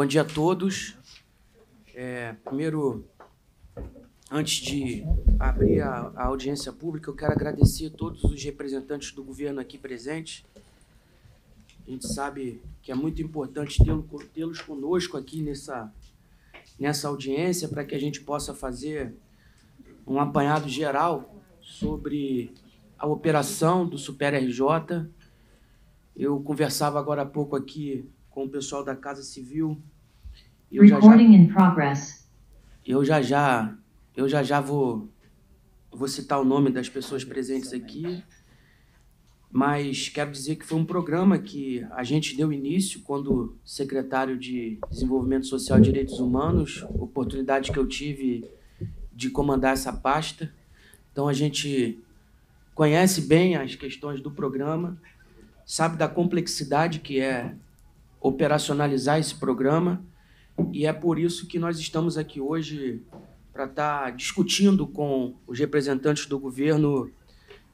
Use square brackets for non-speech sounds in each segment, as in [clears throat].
Bom dia a todos. É, primeiro, antes de abrir a, a, audiência pública, eu quero agradecer a todos os representantes do governo aqui presentes. A gente sabe que é muito importante tê-los conosco aqui nessa, nessa audiência para que a gente possa fazer um apanhado geral sobre a operação do Super RJ. Eu conversava agora há pouco aqui com o pessoal da Casa Civil. Eu Recording já, já, in progress. Eu já já, eu já já vou, vou citar o nome das pessoas presentes aqui, mas quero dizer que foi um programa que a gente deu início quando secretário de Desenvolvimento Social e Direitos Humanos, oportunidade que eu tive de comandar essa pasta. Então a gente conhece bem as questões do programa, sabe da complexidade que é operacionalizar esse programa e é por isso que nós estamos aqui hoje para estar tá discutindo com os representantes do governo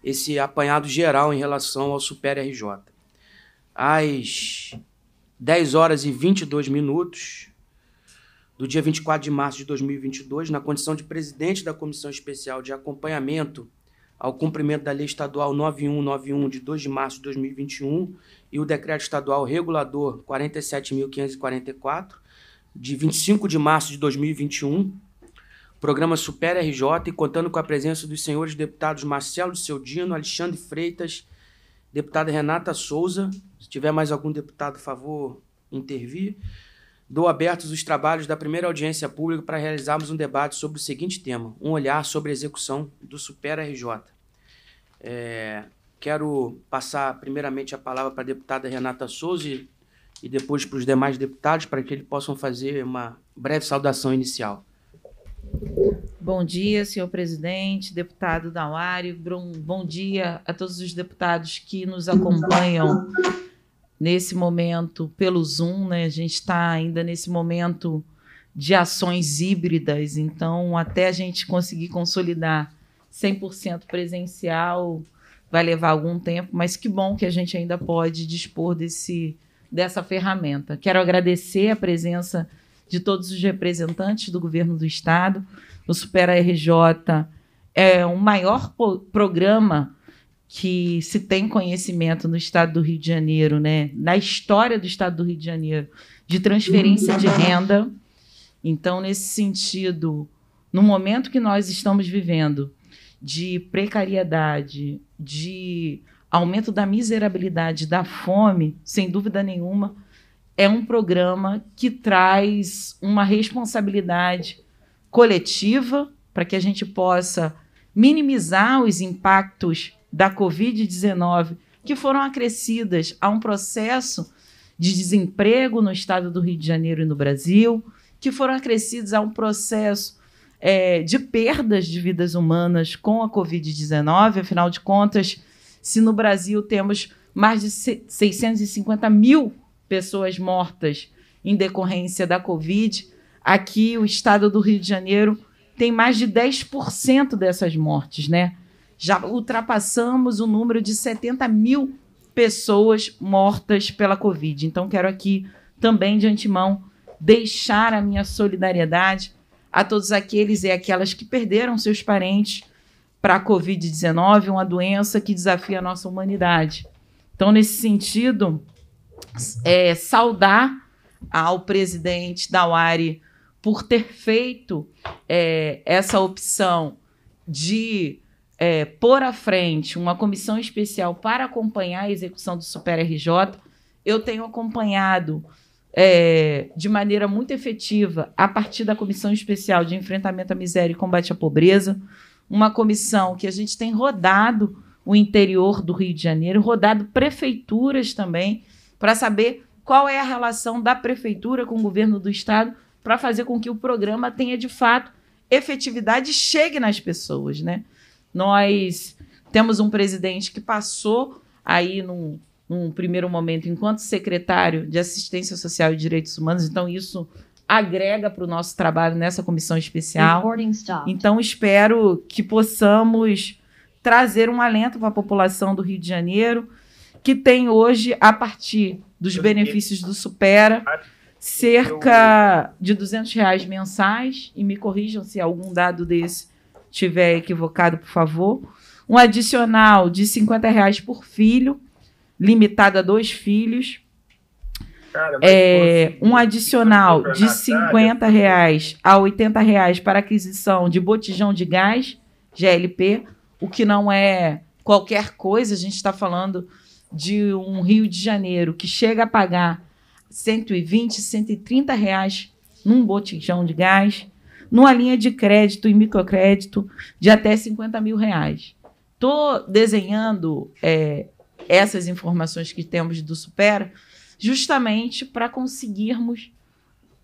esse apanhado geral em relação ao Super RJ. Às 10 horas e 22 minutos do dia 24 de março de 2022, na condição de presidente da Comissão Especial de Acompanhamento ao cumprimento da Lei Estadual 9191 de 2 de março de 2021 e o Decreto Estadual Regulador 47.544 de 25 de março de 2021, programa Super RJ, contando com a presença dos senhores deputados Marcelo Seudino, Alexandre Freitas, deputada Renata Souza. Se tiver mais algum deputado, favor, intervir dou abertos os trabalhos da primeira audiência pública para realizarmos um debate sobre o seguinte tema: um olhar sobre a execução do Super RJ. É, quero passar primeiramente a palavra para a deputada Renata Souza e, e depois para os demais deputados para que eles possam fazer uma breve saudação inicial. Bom dia, senhor presidente, deputado Nauari, bom dia a todos os deputados que nos acompanham nesse momento pelo Zoom, né? A gente está ainda nesse momento de ações híbridas, então até a gente conseguir consolidar 100% presencial vai levar algum tempo, mas que bom que a gente ainda pode dispor desse dessa ferramenta. Quero agradecer a presença de todos os representantes do governo do estado. O Supera RJ é o maior programa que se tem conhecimento no estado do Rio de Janeiro, né, na história do estado do Rio de Janeiro, de transferência de uhum. renda. Então, nesse sentido, no momento que nós estamos vivendo de precariedade, de aumento da miserabilidade, da fome, sem dúvida nenhuma, é um programa que traz uma responsabilidade coletiva para que a gente possa minimizar os impactos da Covid-19, que foram acrescidas a um processo de desemprego no estado do Rio de Janeiro e no Brasil, que foram acrescidas a um processo é, de perdas de vidas humanas com a Covid-19. Afinal de contas, se no Brasil temos mais de 650 mil pessoas mortas em decorrência da Covid, aqui o estado do Rio de Janeiro tem mais de 10% dessas mortes, né? já ultrapassamos o número de 70 mil pessoas mortas pela Covid. Então, quero aqui também de antemão deixar a minha solidariedade a todos aqueles e aquelas que perderam seus parentes para a Covid-19, uma doença que desafia a nossa humanidade. Então, nesse sentido, é, saudar ao presidente da UARI por ter feito é, essa opção de é, pôr à frente uma comissão especial para acompanhar a execução do Super RJ, eu tenho acompanhado é, de maneira muito efetiva a partir da Comissão Especial de Enfrentamento à Miséria e Combate à Pobreza, uma comissão que a gente tem rodado o interior do Rio de Janeiro, rodado prefeituras também, para saber qual é a relação da prefeitura com o governo do estado para fazer com que o programa tenha de fato efetividade e chegue nas pessoas, né? Nós temos um presidente que passou aí num, num primeiro momento enquanto secretário de Assistência Social e Direitos Humanos, então isso agrega para o nosso trabalho nessa comissão especial. Então espero que possamos trazer um alento para a população do Rio de Janeiro, que tem hoje, a partir dos benefícios do Supera, ah, cerca de 200 reais mensais, e me corrijam se algum dado desse tiver equivocado, por favor. Um adicional de 50 reais por filho, limitado a dois filhos. Cara, é, assim? um adicional é de 50 reais a 80 reais para aquisição de botijão de gás, GLP, o que não é qualquer coisa, a gente está falando de um Rio de Janeiro que chega a pagar 120, 130 reais num botijão de gás numa linha de crédito e microcrédito de até 50 mil reais. Estou desenhando é, essas informações que temos do Supera justamente para conseguirmos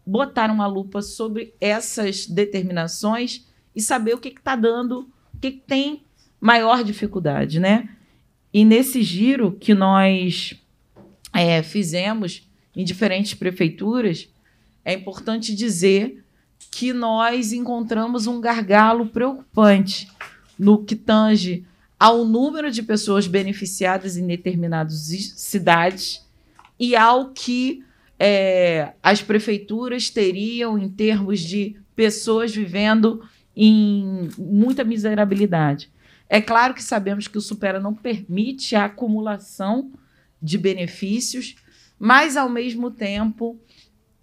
botar uma lupa sobre essas determinações e saber o que está dando, o que, que tem maior dificuldade, né? E nesse giro que nós é, fizemos em diferentes prefeituras, é importante dizer que nós encontramos um gargalo preocupante no que tange ao número de pessoas beneficiadas em determinadas cidades e ao que é, as prefeituras teriam em termos de pessoas vivendo em muita miserabilidade. É claro que sabemos que o Supera não permite a acumulação de benefícios, mas ao mesmo tempo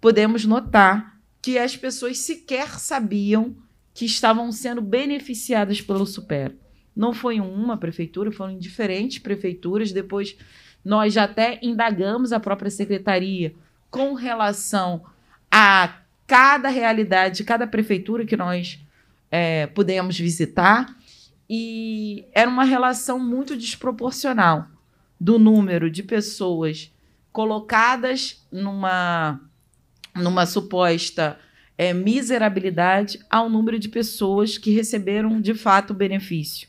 podemos notar que as pessoas sequer sabiam que estavam sendo beneficiadas pelo Super. Não foi uma prefeitura, foram diferentes prefeituras. Depois nós já até indagamos a própria secretaria com relação a cada realidade, cada prefeitura que nós é, pudemos visitar. E era uma relação muito desproporcional do número de pessoas colocadas numa numa suposta é, miserabilidade ao número de pessoas que receberam de fato o benefício.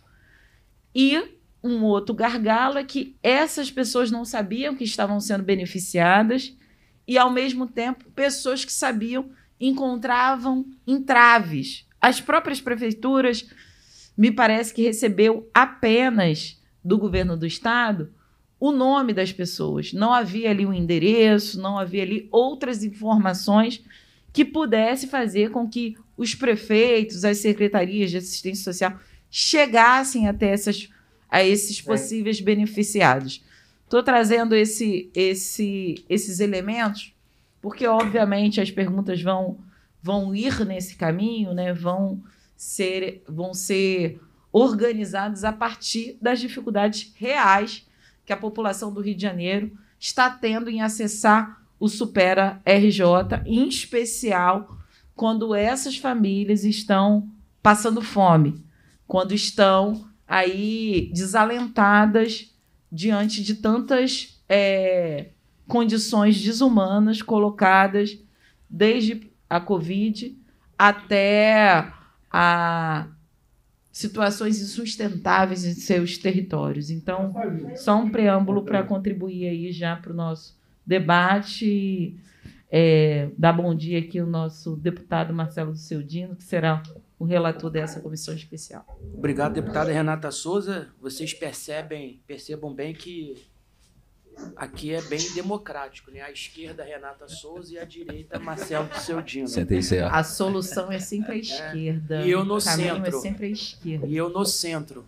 E um outro gargalo é que essas pessoas não sabiam que estavam sendo beneficiadas e, ao mesmo tempo, pessoas que sabiam encontravam entraves. As próprias prefeituras, me parece que recebeu apenas do governo do estado o nome das pessoas. Não havia ali um endereço, não havia ali outras informações que pudesse fazer com que os prefeitos, as secretarias de assistência social chegassem até essas, a esses é. possíveis é. beneficiados. Estou trazendo esse, esse, esses elementos porque obviamente as perguntas vão vão ir nesse caminho, né? Vão ser vão ser organizadas a partir das dificuldades reais que a população do Rio de Janeiro está tendo em acessar o Supera RJ, em especial quando essas famílias estão passando fome, quando estão aí desalentadas diante de tantas é, condições desumanas colocadas desde a Covid até a situações insustentáveis em seus territórios. Então, só um preâmbulo para contribuir aí já para o nosso debate. É, dar bom dia aqui ao nosso deputado Marcelo do Seudino, que será o relator dessa comissão especial. Obrigado, deputada Renata Souza. Vocês percebem, percebam bem que Aqui é bem democrático, né? A esquerda, Renata Souza, e a direita, Marcelo Pseudino. A solução é sempre a é. esquerda. É. E eu no o é centro. é sempre a esquerda. E eu no centro.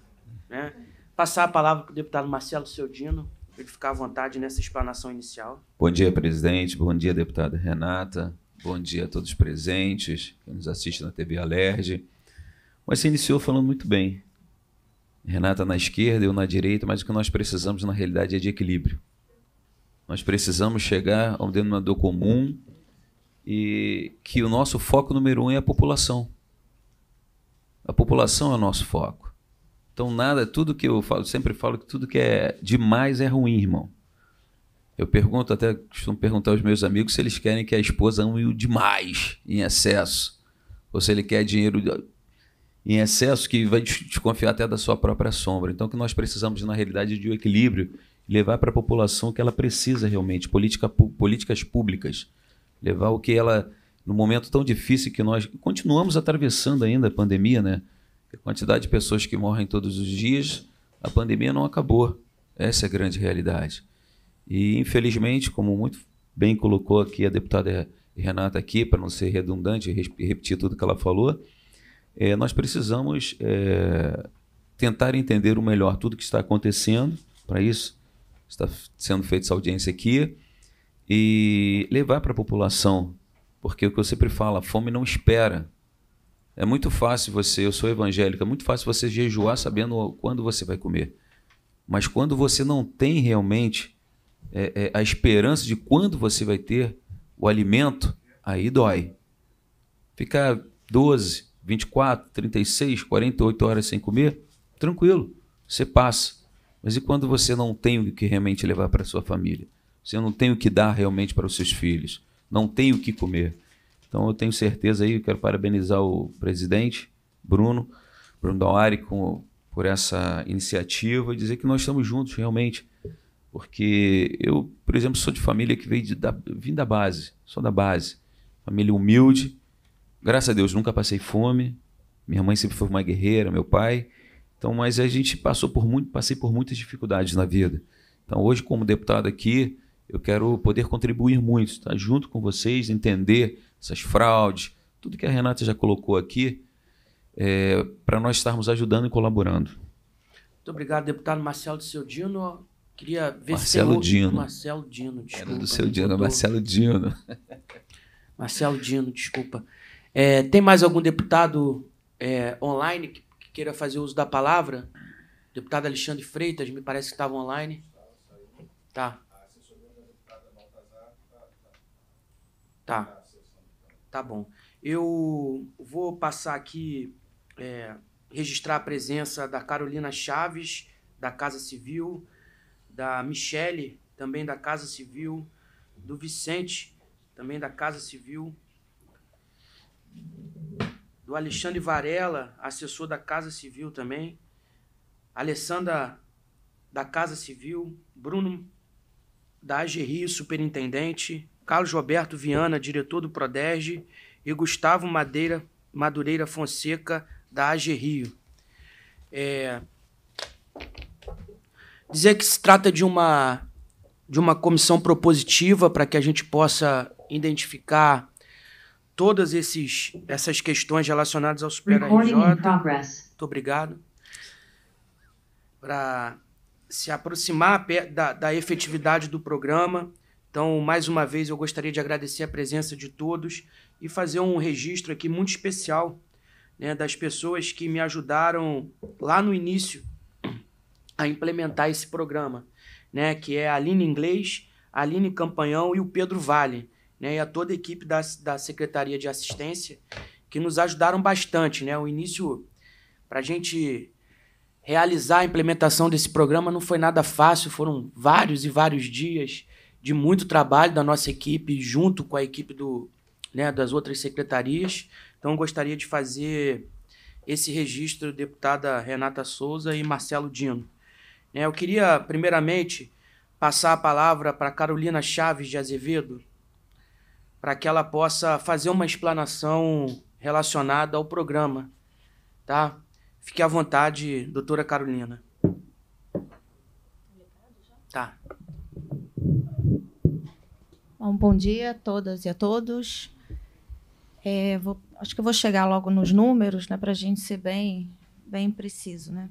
Né? Passar a palavra para o deputado Marcelo Seudino, para ele ficar à vontade nessa explanação inicial. Bom dia, presidente. Bom dia, deputada Renata. Bom dia a todos presentes que nos assistem na TV Alerj. Mas você iniciou falando muito bem. Renata na esquerda, eu na direita, mas o que nós precisamos na realidade é de equilíbrio. Nós precisamos chegar ao denominador comum e que o nosso foco número um é a população. A população é o nosso foco. Então nada, tudo que eu falo, sempre falo que tudo que é demais é ruim, irmão. Eu pergunto, até costumo perguntar aos meus amigos se eles querem que a esposa ame o demais em excesso. Ou se ele quer dinheiro em excesso que vai desconfiar até da sua própria sombra. Então, o que nós precisamos, na realidade, é de um equilíbrio levar para a população o que ela precisa realmente, política, políticas públicas, levar o que ela, no momento tão difícil que nós continuamos atravessando ainda a pandemia, né? A quantidade de pessoas que morrem todos os dias, a pandemia não acabou. Essa é a grande realidade. E infelizmente, como muito bem colocou aqui a deputada Renata aqui, para não ser redundante e repetir tudo que ela falou, é, nós precisamos é, tentar entender o melhor tudo que está acontecendo. Para isso, está sendo feita essa audiência aqui, e levar para a população, porque é o que eu sempre falo, a fome não espera. É muito fácil você, eu sou evangélico, é muito fácil você jejuar sabendo quando você vai comer. Mas quando você não tem realmente é, é, a esperança de quando você vai ter o alimento, aí dói. Ficar 12, 24, 36, 48 horas sem comer, tranquilo, você passa. Mas e quando você não tem o que realmente levar para sua família? Você não tem o que dar realmente para os seus filhos? Não tem o que comer? Então eu tenho certeza aí, eu quero parabenizar o presidente Bruno, Bruno Dauari, com, por essa iniciativa e dizer que nós estamos juntos realmente. Porque eu, por exemplo, sou de família que veio de, da, vim da base, sou da base. Família humilde, graças a Deus nunca passei fome. Minha mãe sempre foi uma guerreira, meu pai. Então, mas a gente passou por muito, passei por muitas dificuldades na vida. Então, hoje como deputado aqui, eu quero poder contribuir muito, estar tá? junto com vocês, entender essas fraudes, tudo que a Renata já colocou aqui, é, para nós estarmos ajudando e colaborando. Muito obrigado, deputado Marcelo de seu Dino. Queria ver Marcelo se Dino. Marcelo Dino, desculpa. Era do seu Dino, Marcelo Dino. Marcelo Dino, desculpa. É, tem mais algum deputado é, online que queira fazer uso da palavra. deputado Alexandre Freitas, me parece que estava online. Tá. Tá. Tá bom. Eu vou passar aqui, é, registrar a presença da Carolina Chaves, da Casa Civil, da Michele, também da Casa Civil, do Vicente, também da Casa Civil, do Alexandre Varela, assessor da Casa Civil também, Alessandra da Casa Civil, Bruno da AGRI, superintendente, Carlos Roberto Viana, diretor do Prodege, e Gustavo Madeira, Madureira Fonseca, da AG Rio. É... Dizer que se trata de uma, de uma comissão propositiva para que a gente possa identificar todas esses, essas questões relacionadas ao Super RJ. Muito obrigado. Para se aproximar da, da efetividade do programa. Então, mais uma vez, eu gostaria de agradecer a presença de todos e fazer um registro aqui muito especial né, das pessoas que me ajudaram lá no início a implementar esse programa, né, que é a Aline Inglês, a Aline Campanhão e o Pedro Vale né, e a toda a equipe da, da Secretaria de Assistência, que nos ajudaram bastante. Né? O início, para a gente realizar a implementação desse programa, não foi nada fácil, foram vários e vários dias de muito trabalho da nossa equipe, junto com a equipe do, né, das outras secretarias. Então, gostaria de fazer esse registro, deputada Renata Souza e Marcelo Dino. Né, eu queria, primeiramente, passar a palavra para Carolina Chaves de Azevedo, para que ela possa fazer uma explanação relacionada ao programa, tá? Fique à vontade, doutora Carolina. Tá. Bom, bom dia a todas e a todos. É, vou, acho que eu vou chegar logo nos números, né, para a gente ser bem, bem preciso, né?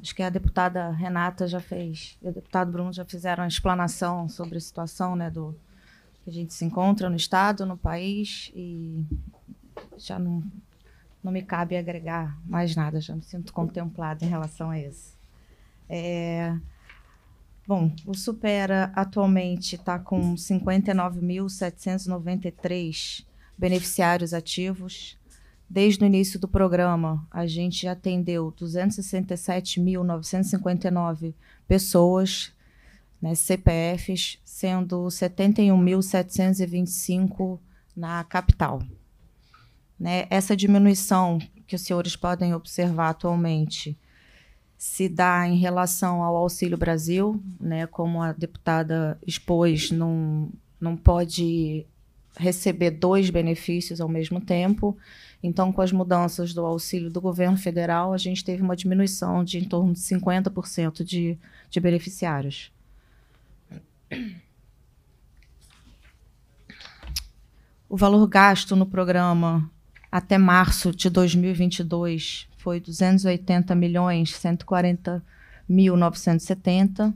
Acho que a deputada Renata já fez, e o deputado Bruno já fizeram a explanação sobre a situação, né, do que a gente se encontra no estado, no país e já não, não me cabe agregar mais nada, já me sinto contemplada em relação a isso. É, bom, o Supera atualmente está com 59.793 beneficiários ativos. Desde o início do programa, a gente atendeu 267.959 pessoas, né, CPFs, sendo 71.725 na capital. Né, essa diminuição que os senhores podem observar atualmente se dá em relação ao Auxílio Brasil, né, como a deputada expôs, não, não pode receber dois benefícios ao mesmo tempo. Então, com as mudanças do auxílio do governo federal, a gente teve uma diminuição de em torno de 50% de, de beneficiários. O valor gasto no programa até março de 2022 foi 280 milhões 140 mil 970,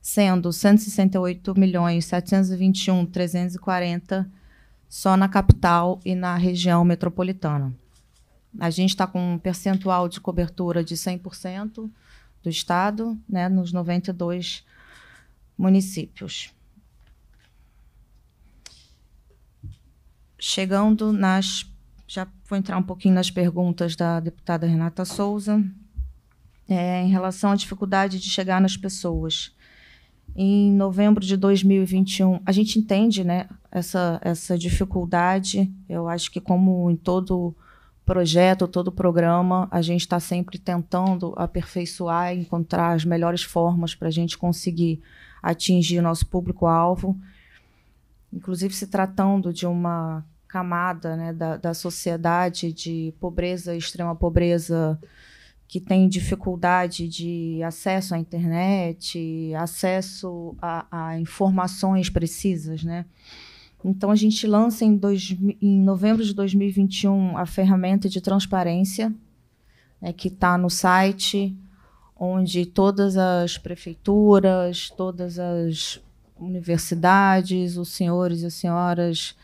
sendo 168 milhões 721 340 só na capital e na região metropolitana. A gente está com um percentual de cobertura de 100% do estado, né, nos 92 municípios. Chegando nas. Já vou entrar um pouquinho nas perguntas da deputada Renata Souza, é, em relação à dificuldade de chegar nas pessoas. Em novembro de 2021, a gente entende né, essa, essa dificuldade. Eu acho que, como em todo projeto, todo programa, a gente está sempre tentando aperfeiçoar, encontrar as melhores formas para a gente conseguir atingir o nosso público-alvo. Inclusive, se tratando de uma camada né, da, da sociedade de pobreza, extrema pobreza, que tem dificuldade de acesso à internet, acesso a, a informações precisas, né? Então a gente lança em, dois, em novembro de 2021 a ferramenta de transparência, né, que está no site, onde todas as prefeituras, todas as universidades, os senhores e as senhoras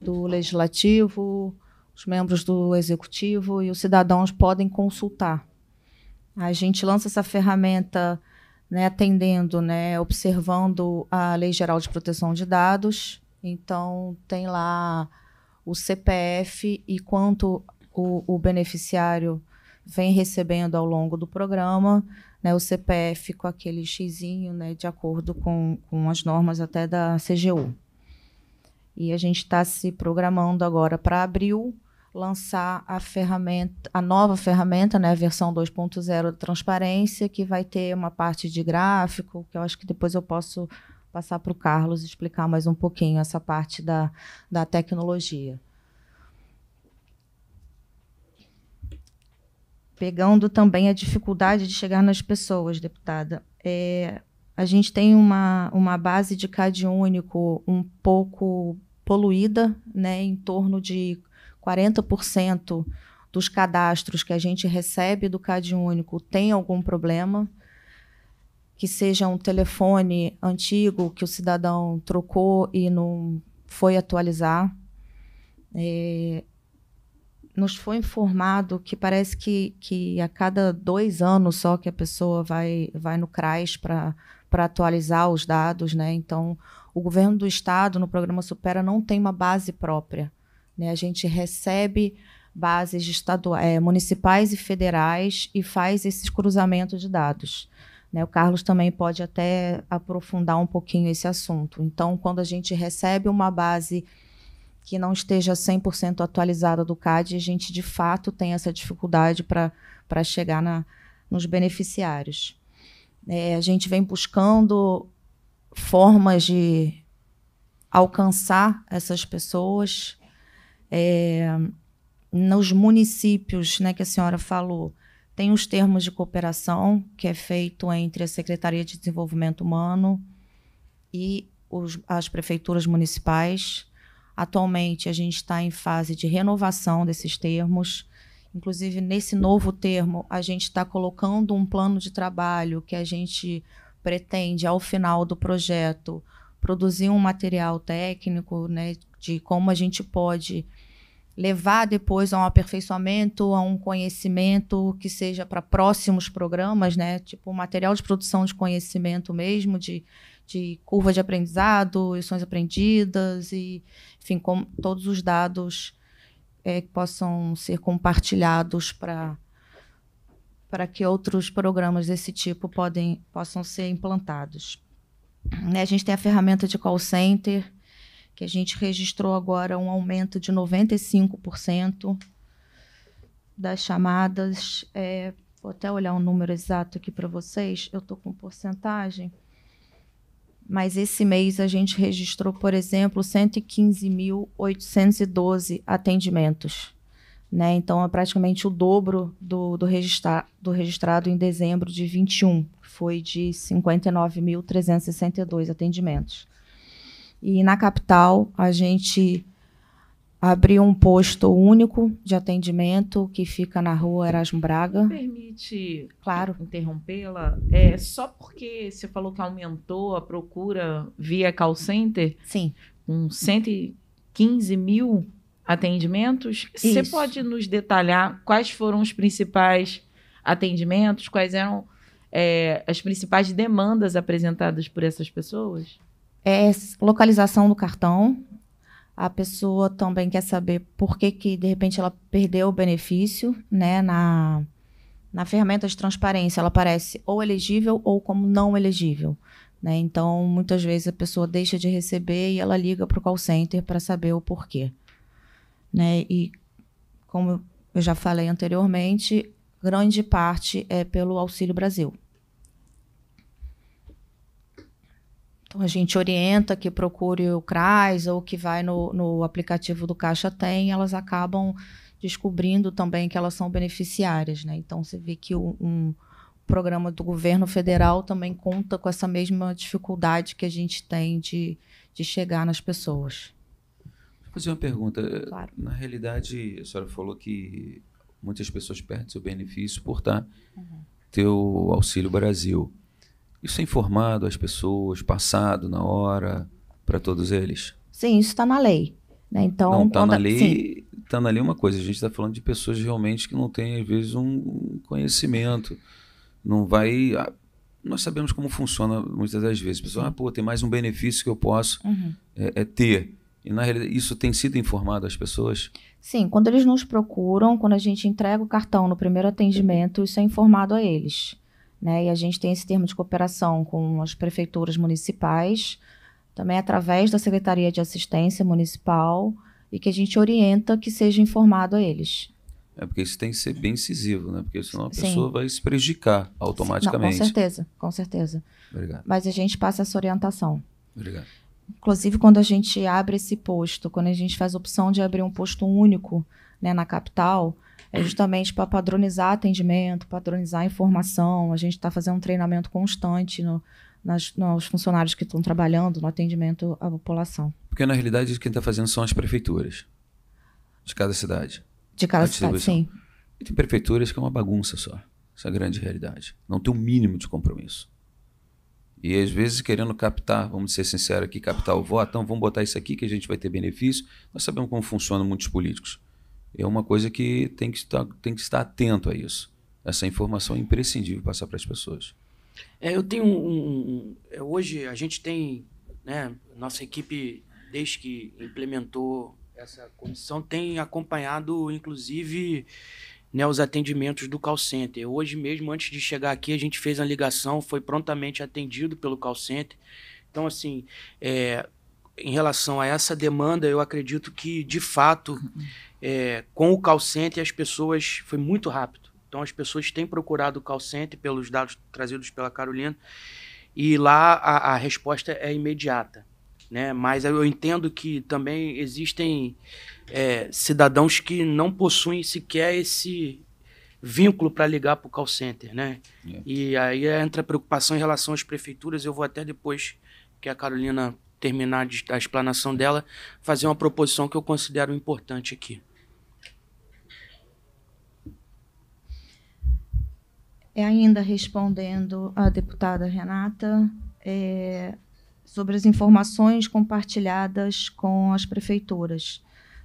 do legislativo, os membros do executivo e os cidadãos podem consultar. A gente lança essa ferramenta né, atendendo, né, observando a Lei Geral de Proteção de Dados. Então, tem lá o CPF e quanto o, o beneficiário vem recebendo ao longo do programa né, o CPF com aquele xizinho, né, de acordo com, com as normas até da CGU. E a gente está se programando agora para abril lançar a ferramenta, a nova ferramenta, né, a versão 2.0 da transparência, que vai ter uma parte de gráfico, que eu acho que depois eu posso passar para o Carlos explicar mais um pouquinho essa parte da, da tecnologia. pegando também a dificuldade de chegar nas pessoas, deputada, é, a gente tem uma, uma base de CAD único um pouco poluída, né, em torno de 40% dos cadastros que a gente recebe do CAD único tem algum problema, que seja um telefone antigo que o cidadão trocou e não foi atualizar. É, nos foi informado que parece que, que a cada dois anos só que a pessoa vai, vai no CRAS para atualizar os dados, né? Então, o governo do estado, no programa Supera, não tem uma base própria. Né? A gente recebe bases estaduais, é, municipais e federais e faz esses cruzamentos de dados. Né? O Carlos também pode até aprofundar um pouquinho esse assunto. Então, quando a gente recebe uma base que não esteja 100% atualizada do CAD, a gente de fato tem essa dificuldade para chegar na, nos beneficiários. É, a gente vem buscando formas de alcançar essas pessoas. É, nos municípios, né, que a senhora falou, tem os termos de cooperação que é feito entre a Secretaria de Desenvolvimento Humano e os, as prefeituras municipais. Atualmente, a gente está em fase de renovação desses termos. Inclusive, nesse novo termo, a gente está colocando um plano de trabalho que a gente pretende, ao final do projeto, produzir um material técnico né, de como a gente pode levar depois a um aperfeiçoamento, a um conhecimento que seja para próximos programas, né? Tipo, material de produção de conhecimento mesmo, de, de curva de aprendizado, lições aprendidas e, enfim, com todos os dados é, que possam ser compartilhados para para que outros programas desse tipo podem, possam ser implantados. Né, a gente tem a ferramenta de call center, que a gente registrou agora um aumento de 95% das chamadas. É, vou até olhar o um número exato aqui para vocês, eu estou com porcentagem mas esse mês a gente registrou, por exemplo, 115.812 atendimentos. Né? Então, é praticamente o dobro do, do, registra do registrado em dezembro de 21, que foi de 59.362 atendimentos. E na capital, a gente Abri um posto único de atendimento que fica na rua Erasmo Braga. Me permite, claro, interrompê-la. É só porque você falou que aumentou a procura via call center. Sim. Com 115 mil atendimentos. Isso. Você pode nos detalhar quais foram os principais atendimentos? Quais eram é, as principais demandas apresentadas por essas pessoas? É localização do cartão, a pessoa também quer saber por que, que de repente ela perdeu o benefício, né, na na ferramenta de transparência, ela aparece ou elegível ou como não elegível. Né? Então, muitas vezes a pessoa deixa de receber e ela liga para o call center para saber o porquê. Né? E, como eu já falei anteriormente, grande parte é pelo Auxílio Brasil. Então a gente orienta que procure o CRAS ou que vai no, no aplicativo do Caixa Tem, elas acabam descobrindo também que elas são beneficiárias, né? Então você vê que um, um programa do governo federal também conta com essa mesma dificuldade que a gente tem de, de chegar nas pessoas. Vou fazer uma pergunta. Claro. Na realidade, a senhora falou que muitas pessoas perdem seu benefício por estar tá uhum. ter o Auxílio Brasil. Isso é informado às pessoas, passado na hora, para todos eles? Sim, isso está na lei. Né? Então, não, está na lei. Está na lei uma coisa, a gente está falando de pessoas realmente que não têm, às vezes, um conhecimento. Não vai. Ah, nós sabemos como funciona muitas das vezes. A pessoa, ah, pô, tem mais um benefício que eu posso uhum. é, é ter. E na realidade, isso tem sido informado às pessoas? Sim, quando eles nos procuram, quando a gente entrega o cartão no primeiro atendimento, isso é informado a eles. Né? E a gente tem esse termo de cooperação com as prefeituras municipais, também através da Secretaria de Assistência Municipal, e que a gente orienta que seja informado a eles. É porque isso tem que ser bem incisivo, né? Porque senão a pessoa Sim. vai se prejudicar automaticamente. Não, com certeza, com certeza. Obrigado. Mas a gente passa essa orientação. Obrigado. Inclusive, quando a gente abre esse posto, quando a gente faz a opção de abrir um posto único né, na capital, é justamente para padronizar atendimento, padronizar informação. A gente está fazendo um treinamento constante no, nas, nos funcionários que estão trabalhando no atendimento à população. Porque na realidade quem está fazendo são as prefeituras de cada cidade. De cada cidade, sim. E tem prefeituras que é uma bagunça só. Essa é a grande realidade. Não tem o um mínimo de compromisso. E às vezes querendo captar, vamos ser sinceros aqui, captar o voto, então vamos botar isso aqui que a gente vai ter benefício. Nós sabemos como funcionam muitos políticos é uma coisa que tem que estar, tem que estar atento a isso. Essa informação é imprescindível passar para as pessoas. É, eu tenho um, um, é, Hoje a gente tem. Né, nossa equipe, desde que implementou essa comissão, tem acompanhado, inclusive, né, os atendimentos do call center. Hoje mesmo, antes de chegar aqui, a gente fez a ligação, foi prontamente atendido pelo call center. Então, assim, é, em relação a essa demanda, eu acredito que, de fato, é, com o call center, as pessoas. Foi muito rápido. Então, as pessoas têm procurado o call center pelos dados trazidos pela Carolina, e lá a, a resposta é imediata. Né? Mas eu entendo que também existem é, cidadãos que não possuem sequer esse vínculo para ligar para o call center, né? É. E aí entra a preocupação em relação às prefeituras. Eu vou até depois que a Carolina terminar a explanação dela, fazer uma proposição que eu considero importante aqui. É ainda respondendo à deputada Renata é, sobre as informações compartilhadas com as prefeituras,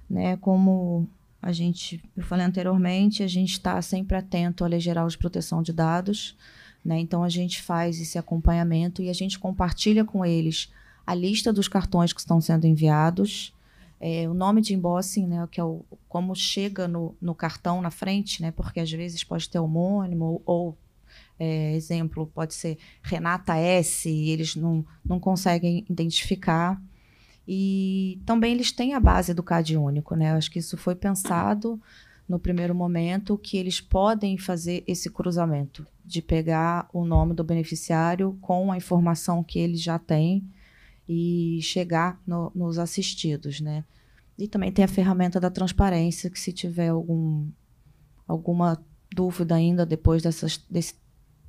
né? Como a gente, eu falei anteriormente, a gente está sempre atento à Lei Geral de Proteção de Dados, né? Então a gente faz esse acompanhamento e a gente compartilha com eles a lista dos cartões que estão sendo enviados, é, o nome de embossing, né, que é o, como chega no, no cartão na frente, né, porque às vezes pode ter homônimo ou, ou é, exemplo, pode ser Renata S, e eles não, não conseguem identificar. E também eles têm a base do CAD único, né? Eu acho que isso foi pensado no primeiro momento que eles podem fazer esse cruzamento de pegar o nome do beneficiário com a informação que ele já tem e chegar no, nos assistidos, né? E também tem a ferramenta da transparência, que se tiver algum, alguma dúvida ainda depois dessas, desse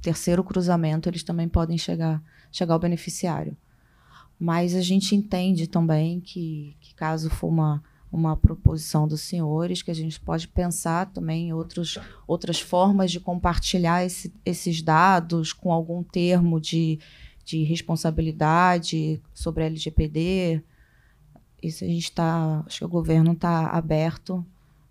terceiro cruzamento, eles também podem chegar, chegar ao beneficiário. Mas a gente entende também que, que caso for uma, uma proposição dos senhores, que a gente pode pensar também em outros, outras formas de compartilhar esse, esses dados com algum termo de, de responsabilidade sobre a LGPD. Isso a gente está, acho que o governo está aberto,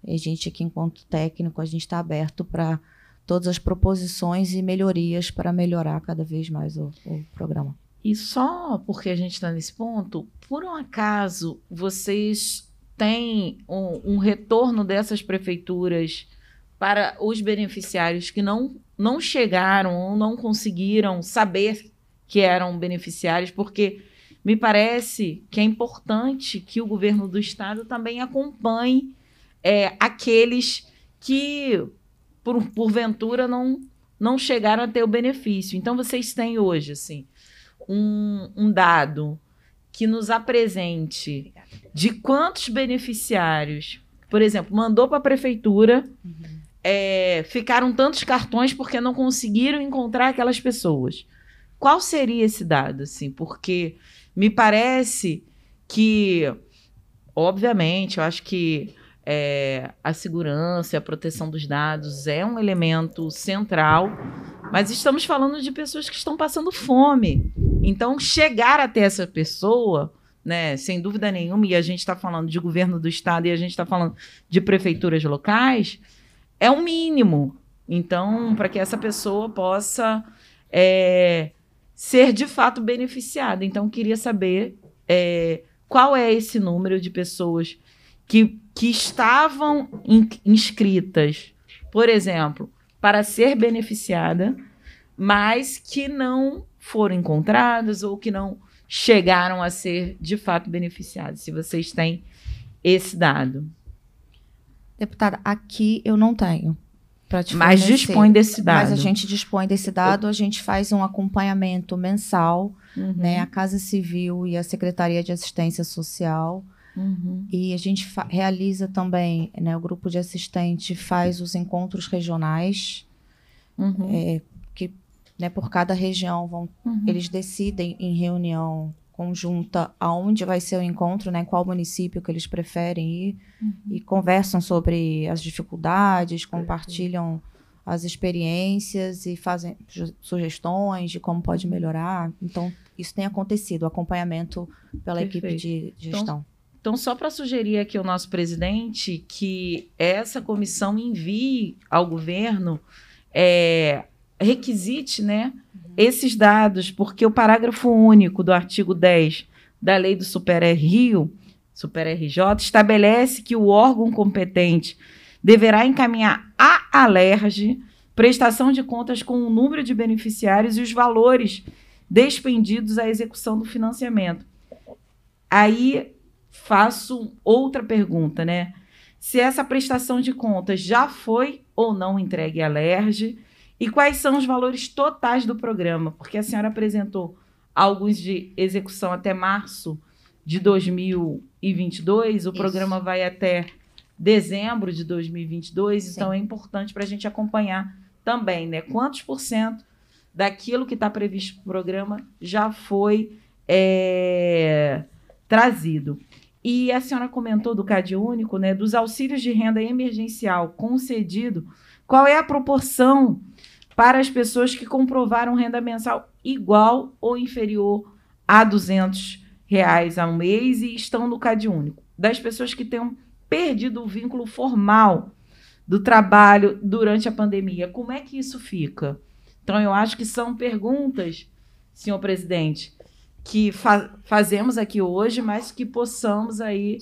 e a gente aqui enquanto técnico, a gente está aberto para todas as proposições e melhorias para melhorar cada vez mais o, o programa. E só porque a gente está nesse ponto, por um acaso vocês têm um, um, retorno dessas prefeituras para os beneficiários que não, não chegaram ou não conseguiram saber que eram beneficiários, porque me parece que é importante que o governo do estado também acompanhe é, aqueles que, por, porventura, não, não chegaram a ter o benefício. Então, vocês têm hoje assim, um, um dado que nos apresente de quantos beneficiários, por exemplo, mandou para a prefeitura. Uhum. É, ficaram tantos cartões porque não conseguiram encontrar aquelas pessoas. Qual seria esse dado, assim? Porque me parece que, obviamente, eu acho que é, a segurança, a proteção dos dados é um elemento central, mas estamos falando de pessoas que estão passando fome. Então, chegar até essa pessoa, né, sem dúvida nenhuma, e a gente está falando de governo do estado e a gente está falando de prefeituras locais, é o um mínimo. Então, para que essa pessoa possa é, ser de fato beneficiada. Então, queria saber é, qual é esse número de pessoas que, que estavam in, inscritas, por exemplo, para ser beneficiada, mas que não foram encontradas ou que não chegaram a ser de fato beneficiadas. Se vocês têm esse dado. Deputada, aqui eu não tenho para te Mas fornecer. dispõe desse dado. Mas a gente dispõe desse dado, a gente faz um acompanhamento mensal, uhum. né? A Casa Civil e a Secretaria de Assistência Social. Uhum. E a gente realiza também, né, o grupo de assistente faz os encontros regionais, uhum. é, que né, por cada região vão, uhum. eles decidem em reunião conjunta aonde vai ser o encontro, né, qual município que eles preferem ir, uhum. e conversam sobre as dificuldades, compartilham as experiências e fazem sugestões de como pode melhorar. Então, isso tem acontecido, acompanhamento pela Perfeito. equipe de então, gestão. Então, então só para sugerir aqui ao nosso presidente que essa comissão envie ao governo é, requisite, né, esses dados, porque o parágrafo único do artigo 10 da Lei do Super Rio, Super RJ, estabelece que o órgão competente deverá encaminhar à Alerj prestação de contas com o número de beneficiários e os valores despendidos à execução do financiamento. Aí faço outra pergunta, né? Se essa prestação de contas já foi ou não entregue à Alerj, e quais são os valores totais do programa? Porque a senhora apresentou alguns de execução até março de 2022, o Isso. programa vai até dezembro de 2022, então Sim. então é importante para a gente acompanhar também, né? Quantos por cento daquilo que está previsto no programa já foi é, trazido? E a senhora comentou do CAD único, né? Dos auxílios de renda emergencial concedido, qual é a proporção para as pessoas que comprovaram renda mensal igual ou inferior a R$ reais ao mês e estão no CadÚnico, único. Das pessoas que tenham perdido o vínculo formal do trabalho durante a pandemia, como é que isso fica? Então, eu acho que são perguntas, senhor presidente, que fa fazemos aqui hoje, mas que possamos aí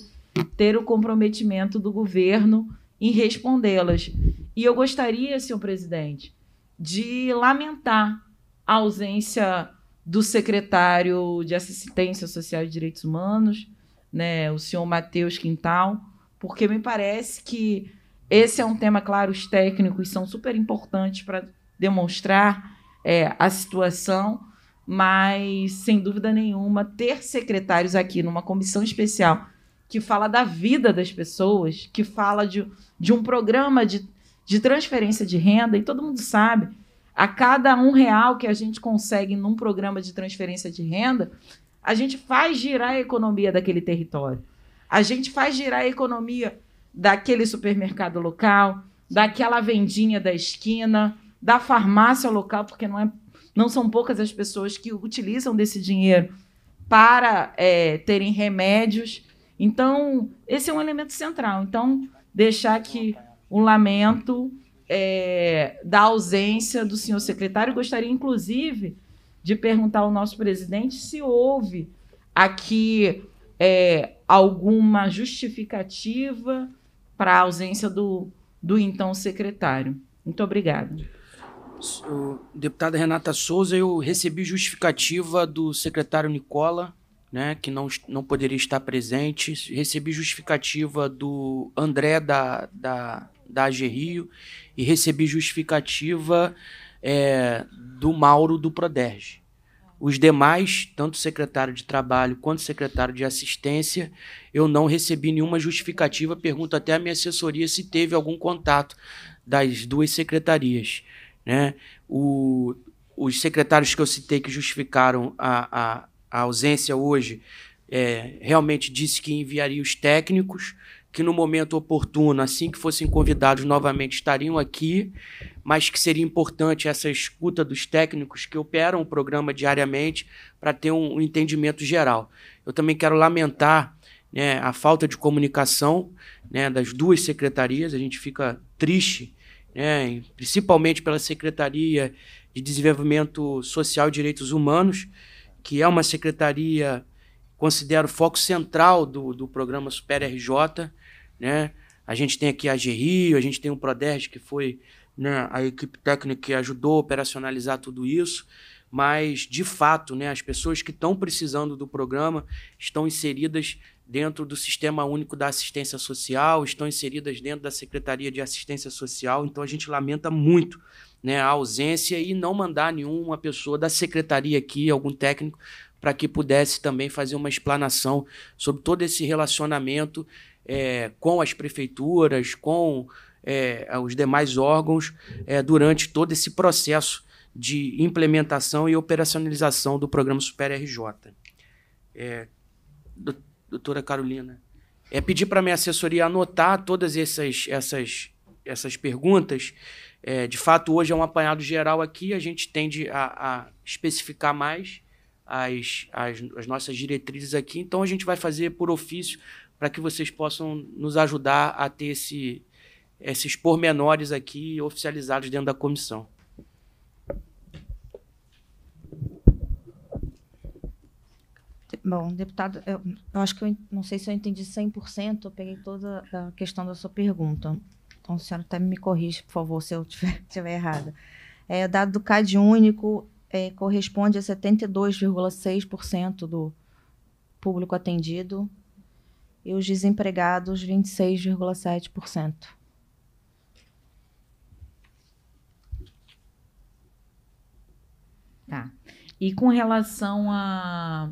ter o comprometimento do governo em respondê-las. E eu gostaria, senhor presidente, de lamentar a ausência do secretário de Assistência Social e Direitos Humanos, né, o senhor Matheus Quintal, porque me parece que esse é um tema, claro, os técnicos são super importantes para demonstrar é, a situação, mas, sem dúvida nenhuma, ter secretários aqui numa comissão especial que fala da vida das pessoas, que fala de, de um programa de de transferência de renda, e todo mundo sabe, a cada um real que a gente consegue num programa de transferência de renda, a gente faz girar a economia daquele território. A gente faz girar a economia daquele supermercado local, daquela vendinha da esquina, da farmácia local, porque não, é, não são poucas as pessoas que utilizam desse dinheiro para é, terem remédios. Então, esse é um elemento central. Então, deixar que um lamento é, da ausência do senhor secretário. Gostaria, inclusive, de perguntar ao nosso presidente se houve aqui é, alguma justificativa para a ausência do, do então secretário. Muito obrigada. Deputada Renata Souza, eu recebi justificativa do secretário Nicola, né, que não, não poderia estar presente. Recebi justificativa do André da, da da AG Rio e recebi justificativa é, do Mauro do Proderge. Os demais, tanto secretário de trabalho quanto secretário de assistência, eu não recebi nenhuma justificativa. Pergunto até à minha assessoria se teve algum contato das duas secretarias. Né? O, os secretários que eu citei que justificaram a, a, a ausência hoje é, realmente disse que enviaria os técnicos, que no momento oportuno, assim que fossem convidados novamente, estariam aqui, mas que seria importante essa escuta dos técnicos que operam o programa diariamente para ter um, entendimento geral. Eu também quero lamentar né, a falta de comunicação né, das duas secretarias, a gente fica triste, né, principalmente pela Secretaria de Desenvolvimento Social e Direitos Humanos, que é uma secretaria, considero foco central do, do programa Super RJ, né? A gente tem aqui a GRIO, a gente tem o Proderd, que foi né, a equipe técnica que ajudou a operacionalizar tudo isso, mas, de fato, né, as pessoas que estão precisando do programa estão inseridas dentro do Sistema Único da Assistência Social, estão inseridas dentro da Secretaria de Assistência Social, então a gente lamenta muito né, a ausência e não mandar nenhuma pessoa da secretaria aqui, algum técnico, para que pudesse também fazer uma explanação sobre todo esse relacionamento é, com as prefeituras, com é, os demais órgãos, é, durante todo esse processo de implementação e operacionalização do programa Super RJ. É, doutora Carolina, é pedir para minha assessoria anotar todas essas, essas, essas perguntas. É, de fato, hoje é um apanhado geral aqui, a gente tende a, a especificar mais. As, as, as, nossas diretrizes aqui. Então a gente vai fazer por ofício para que vocês possam nos ajudar a ter esse, esses pormenores aqui oficializados dentro da comissão. Bom, deputado, eu, eu acho que eu não sei se eu entendi 100%, eu peguei toda a questão da sua pergunta. Então, senhora até me corrige, por favor, se eu estiver [laughs] errada. É, o dado do CAD único é, corresponde a 72,6% do público atendido e os desempregados 26,7%. Tá. E com relação a,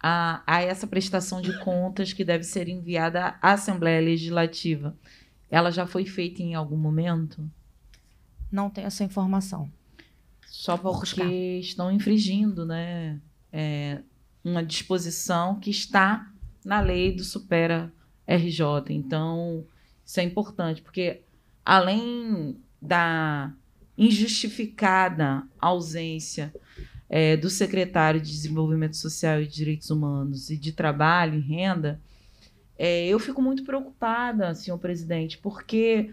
a, a, essa prestação de contas que deve ser enviada à Assembleia Legislativa, ela já foi feita em algum momento? Não tenho essa informação. Só porque estão infringindo, né? É, uma disposição que está na lei do Supera RJ. Então, isso é importante, porque além da injustificada ausência é, do secretário de Desenvolvimento Social e Direitos Humanos e de Trabalho e Renda, é, eu fico muito preocupada, senhor presidente, porque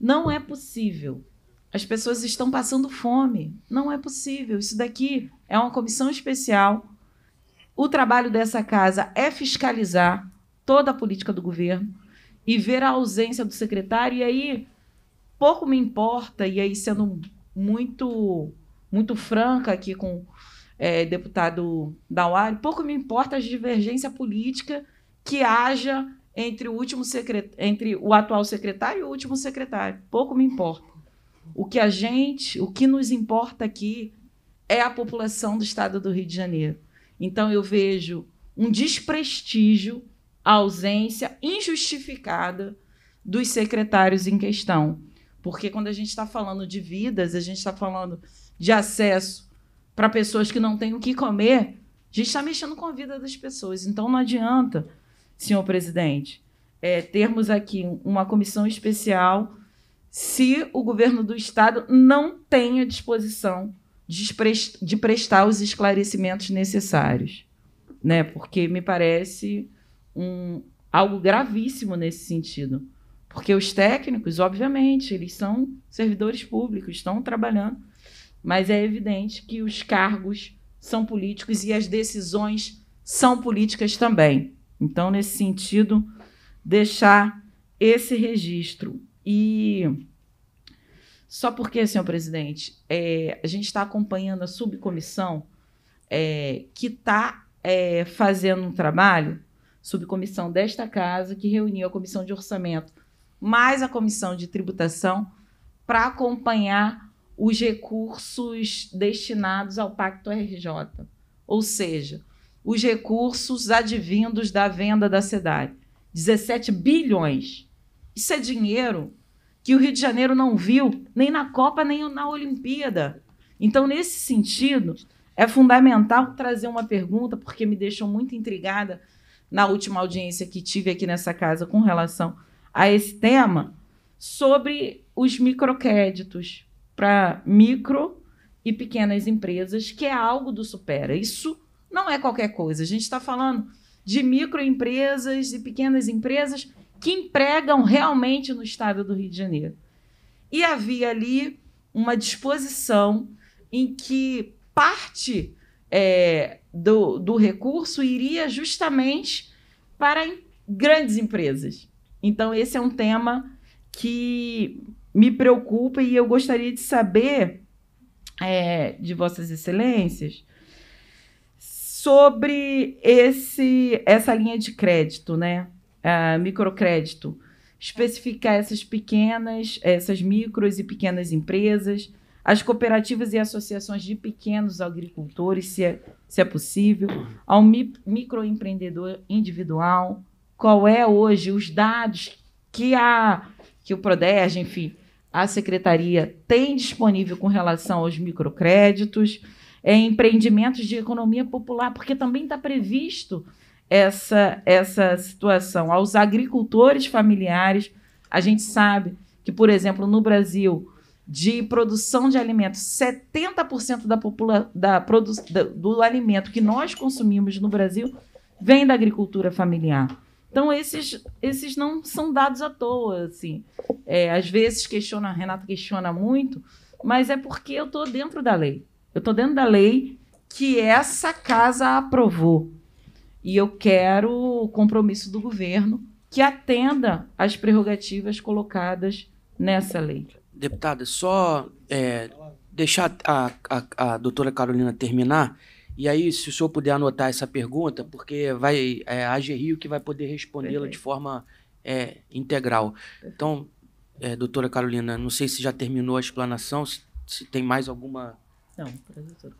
não é possível. As pessoas estão passando fome. Não é possível. Isso daqui é uma comissão especial o trabalho dessa casa é fiscalizar toda a política do governo e ver a ausência do secretário. E aí, pouco me importa, e aí sendo muito, muito franca aqui com é, deputado Dauari, pouco me importa a divergência política que haja entre o último secret... entre o atual secretário e o último secretário. Pouco me importa. O que a gente, o que nos importa aqui é a população do estado do Rio de Janeiro. Então eu vejo um desprestígio, a ausência injustificada dos secretários em questão. Porque quando a gente está falando de vidas, a gente está falando de acesso para pessoas que não têm o que comer, a gente está mexendo com a vida das pessoas. Então não adianta, senhor presidente, é, termos aqui uma comissão especial se o governo do estado não tem à disposição de prestar os esclarecimentos necessários, né? Porque me parece um, algo gravíssimo nesse sentido, porque os técnicos, obviamente, eles são servidores públicos, estão trabalhando, mas é evidente que os cargos são políticos e as decisões são políticas também. Então, nesse sentido, deixar esse registro e só porque, senhor presidente, é, a gente está acompanhando a subcomissão é, que está é, fazendo um trabalho, subcomissão desta casa, que reuniu a comissão de orçamento, mais a comissão de tributação, para acompanhar os recursos destinados ao Pacto RJ, ou seja, os recursos advindos da venda da cidade. 17 bilhões. Isso é dinheiro que o Rio de Janeiro não viu, nem na Copa, nem na Olimpíada. Então, nesse sentido, é fundamental trazer uma pergunta, porque me deixou muito intrigada na última audiência que tive aqui nessa casa com relação a esse tema, sobre os microcréditos para micro e pequenas empresas, que é algo do Supera. Isso não é qualquer coisa. A gente está falando de microempresas e pequenas empresas que empregam realmente no estado do Rio de Janeiro. E havia ali uma disposição em que parte é, do, do recurso iria justamente para grandes empresas. Então, esse é um tema que me preocupa e eu gostaria de saber é, de Vossas Excelências sobre esse, essa linha de crédito, né? uh, microcrédito, especificar essas pequenas, essas micros e pequenas empresas, as cooperativas e associações de pequenos agricultores, se é, se é possível, ao mi microempreendedor individual, qual é hoje os dados que a que o Proderj, enfim, a secretaria tem disponível com relação aos microcréditos, é, empreendimentos de economia popular, porque também está previsto essa, essa situação. Aos agricultores familiares, a gente sabe que, por exemplo, no Brasil, de produção de alimentos, 70% da, população da, da do alimento que nós consumimos no Brasil vem da agricultura familiar. Então, esses, esses não são dados à toa. Assim. É, às vezes questiona, a Renata questiona muito, mas é porque eu estou dentro da lei. Eu estou dentro da lei que essa casa aprovou. E eu quero o compromisso do governo que atenda às prerrogativas colocadas nessa lei. Deputada, só é, deixar a, a, a doutora Carolina terminar. E aí, se o senhor puder anotar essa pergunta, porque vai é, a Gerio que vai poder respondê-la de forma é, integral. Então, é, doutora Carolina, não sei se já terminou a explanação, se, se tem mais alguma. Não, doutora.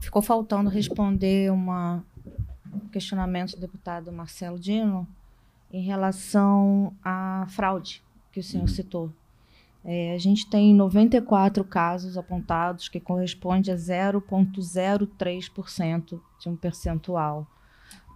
Ficou faltando responder uma questionamento do deputado Marcelo Dino em relação à fraude que o senhor uhum. citou. É, a gente tem 94 casos apontados, que corresponde a 0,03% de um percentual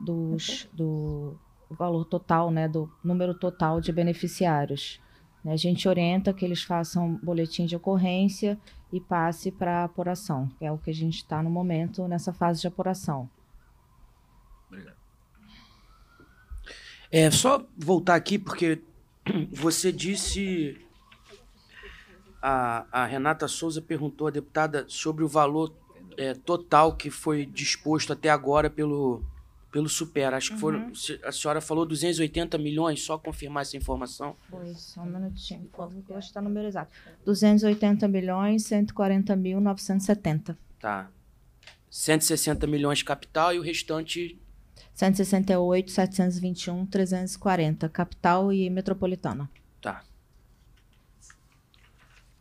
dos, do valor total, né, do número total de beneficiários. Né, a gente orienta que eles façam boletim de ocorrência e passe para apuração, que é o que a gente está no momento nessa fase de apuração. Obrigado. É, só voltar aqui, porque você disse. A, a Renata Souza perguntou a deputada sobre o valor é, total que foi disposto até agora pelo, pelo Super. Acho que foram, uhum. a senhora falou 280 milhões, só confirmar essa informação. Foi, só um minutinho, que eu acho que tá número exato. 280 milhões, 140 mil, 970. Tá. 160 milhões de capital e o restante 168, 721, 340, capital e metropolitana. Tá.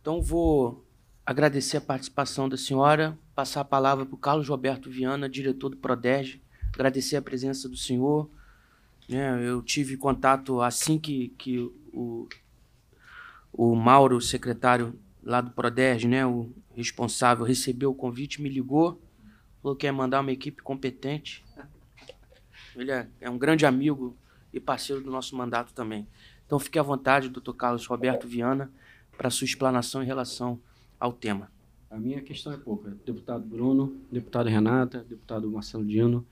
Então vou agradecer a participação da senhora, passar a palavra para o Carlos Roberto Viana, diretor do Prodege, agradecer a presença do senhor. Né, eu tive contato assim que, que o, o Mauro, secretário lá do Prodege, né, o responsável, recebeu o convite, me ligou, falou que ia mandar uma equipe competente. Ele é, é um grande amigo e parceiro do nosso mandato também. Então fique à vontade, doutor Carlos Roberto Viana, para sua explanação em relação ao tema. A minha questão é pouca. Deputado Bruno, deputado Renata, deputado Marcelo Dino,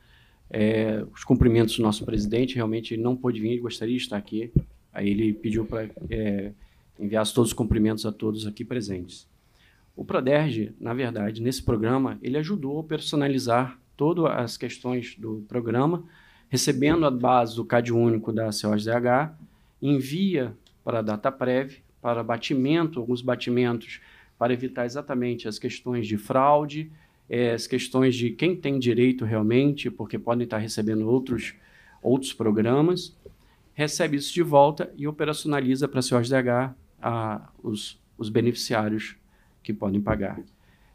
é, os cumprimentos do nosso presidente, realmente não pôde vir, gostaria de estar aqui. Aí ele pediu para é, enviar todos os cumprimentos a todos aqui presentes. O Proderj, na verdade, nesse programa, ele ajudou a personalizar todas as questões do programa, recebendo a base do CAD único da COSDH, envia para a prévia para batimento, alguns batimentos, para evitar exatamente as questões de fraude, eh, as questões de quem tem direito realmente, porque podem estar recebendo outros, outros programas, recebe isso de volta e operacionaliza para a COSDH a, os, os beneficiários que podem pagar.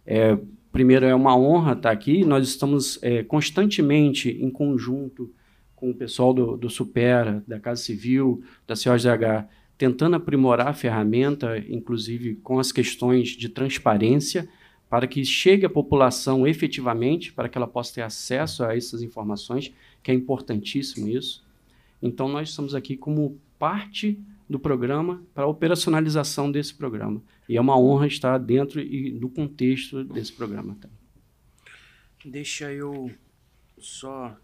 É, primeiro, é uma honra estar aqui, nós estamos é, constantemente em conjunto com o pessoal do, do Supera, da Casa Civil, da COSDH, tentando aprimorar a ferramenta, inclusive com as questões de transparência, para que chegue à população efetivamente, para que ela possa ter acesso a essas informações, que é importantíssimo isso. Então, nós estamos aqui como parte do programa para a operacionalização desse programa. E é uma honra estar dentro e do contexto desse programa. Deixa eu só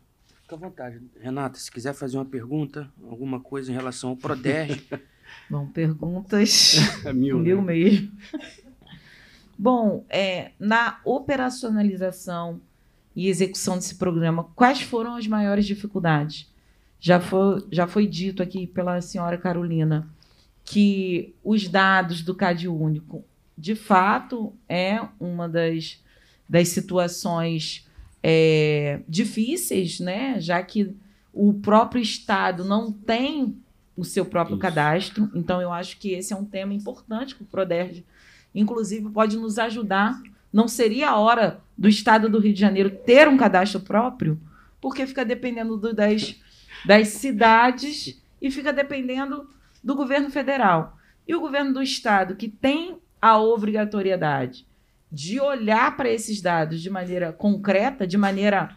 Fica à vontade. Renata, se quiser fazer uma pergunta, alguma coisa em relação ao PRODERG. [laughs] Bom, perguntas [laughs] é mil, mil né? mesmo. Bom, é, na operacionalização e execução desse programa, quais foram as maiores dificuldades? Já foi, já foi dito aqui pela senhora Carolina que os dados do CAD único, de fato, é uma das, das situações é, difíceis, né? Já que o próprio Estado não tem o seu próprio Isso. cadastro. Então, eu acho que esse é um tema importante que o PRODERJ, inclusive, pode nos ajudar. Não seria a hora do Estado do Rio de Janeiro ter um cadastro próprio? Porque fica dependendo do, das, das cidades e fica dependendo do governo federal. E o governo do Estado, que tem a obrigatoriedade de olhar para esses dados de maneira concreta, de maneira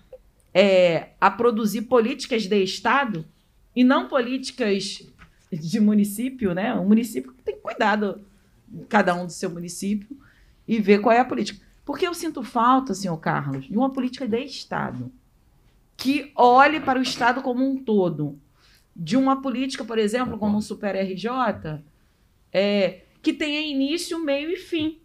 é, a produzir políticas de Estado e não políticas de município, né? O município tem que cuidar cada um do seu município e ver qual é a política. Porque eu sinto falta, senhor Carlos, de uma política de Estado que olhe para o Estado como um todo. De uma política, por exemplo, como o Super RJ, é, que tenha início, meio e fim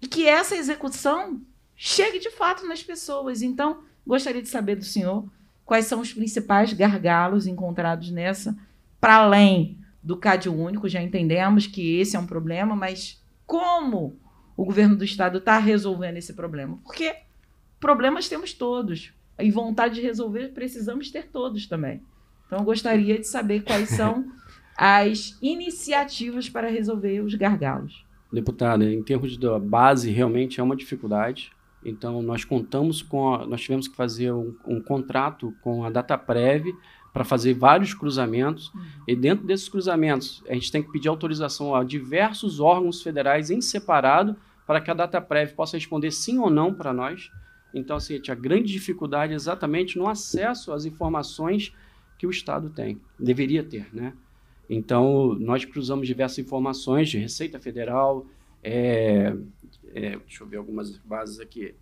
e que essa execução chegue de fato nas pessoas. Então, gostaria de saber do senhor quais são os principais gargalos encontrados nessa, para além do CAD único, já entendemos que esse é um problema, mas como o governo do estado está resolvendo esse problema? Porque problemas temos todos, e vontade de resolver precisamos ter todos também. Então, gostaria de saber quais são [laughs] as iniciativas para resolver os gargalos. Deputada, em termos da base, realmente é uma dificuldade. Então, nós contamos com. A, nós tivemos que fazer um, um contrato com a DataPrev para fazer vários cruzamentos. Uhum. E dentro desses cruzamentos, a gente tem que pedir autorização a diversos órgãos federais em separado para que a DataPrev possa responder sim ou não para nós. Então, assim, a grande dificuldade é exatamente no acesso às informações que o Estado tem, deveria ter, né? Então, nós cruzamos diversas informações de Receita Federal, é, é, deixa eu ver algumas bases aqui,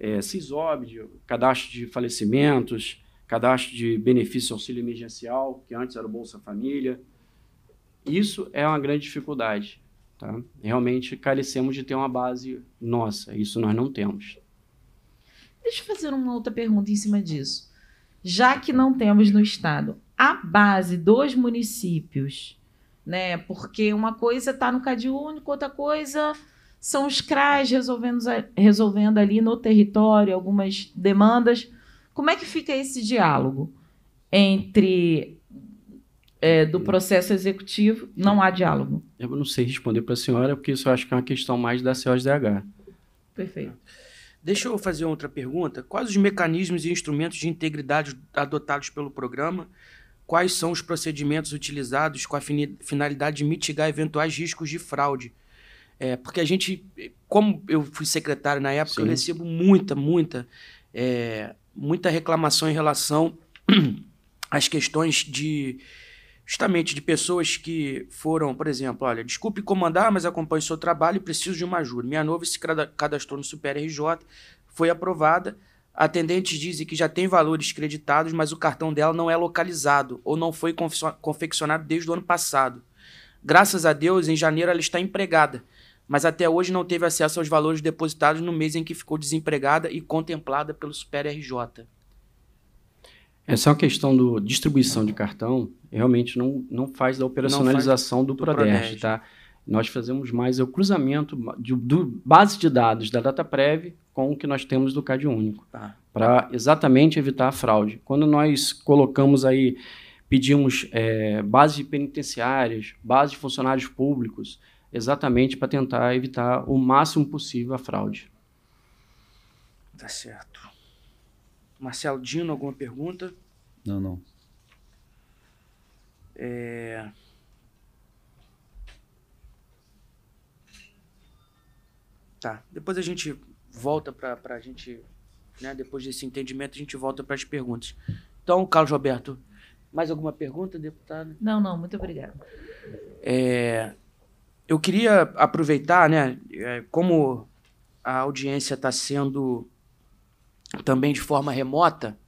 é, CISOB, Cadastro de Falecimentos, Cadastro de Benefício Auxílio Emergencial, que antes era o Bolsa Família. Isso é uma grande dificuldade. Tá? Realmente carecemos de ter uma base nossa, isso nós não temos. Deixa eu fazer uma outra pergunta em cima disso. Já que não temos no Estado, a base dos municípios, né? Porque uma coisa está no Cade único, outra coisa são os CRAs resolvendo, resolvendo ali no território algumas demandas. Como é que fica esse diálogo entre é, do processo executivo? Não há diálogo. Eu não sei responder para a senhora, porque isso eu acho que é uma questão mais da COSDH. Perfeito. Deixa eu fazer outra pergunta. Quais os mecanismos e instrumentos de integridade adotados pelo programa quais são os procedimentos utilizados com a finalidade de mitigar eventuais riscos de fraude. É, porque a gente, como eu fui secretário na época, Sim. eu recebo muita, muita, é, muita reclamação em relação [clears throat] às questões de justamente de pessoas que foram, por exemplo, olha, desculpe comandar, mas acompanho o seu trabalho e preciso de uma ajuda. Minha noiva se cadastrou no Super RJ, foi aprovada, Atendentes dizem que já tem valores creditados, mas o cartão dela não é localizado ou não foi confeccionado desde o ano passado. Graças a Deus, em janeiro ela está empregada, mas até hoje não teve acesso aos valores depositados no mês em que ficou desempregada e contemplada pelo Super RJ. Essa é questão do distribuição de cartão realmente não, não faz da operacionalização faz do, do tá? Nós fazemos mais é o cruzamento de, do base de dados da DataPrev com o que nós temos do CadÚnico único, tá. para exatamente evitar a fraude. Quando nós colocamos aí, pedimos é, bases de penitenciárias, bases de funcionários públicos, exatamente para tentar evitar o máximo possível a fraude. Tá certo. Marcelo Dino, alguma pergunta? Não, não. É... Tá. Depois a gente volta para a gente, né? Depois desse entendimento, a gente volta para as perguntas. Então, Carlos Roberto, mais alguma pergunta, deputado? Não, não, muito obrigado. É, eu queria aproveitar, né, é, como a audiência está sendo também de forma remota,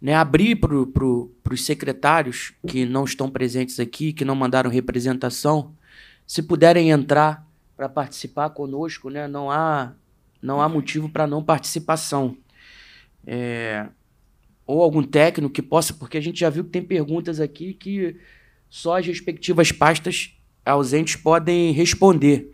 né, abrir para pro, os secretários que não estão presentes aqui, que não mandaram representação, se puderem entrar para participar conosco, né? Não há não há motivo para não participação. É, ou algum técnico que possa, porque a gente já viu que tem perguntas aqui que só as respectivas pastas ausentes podem responder.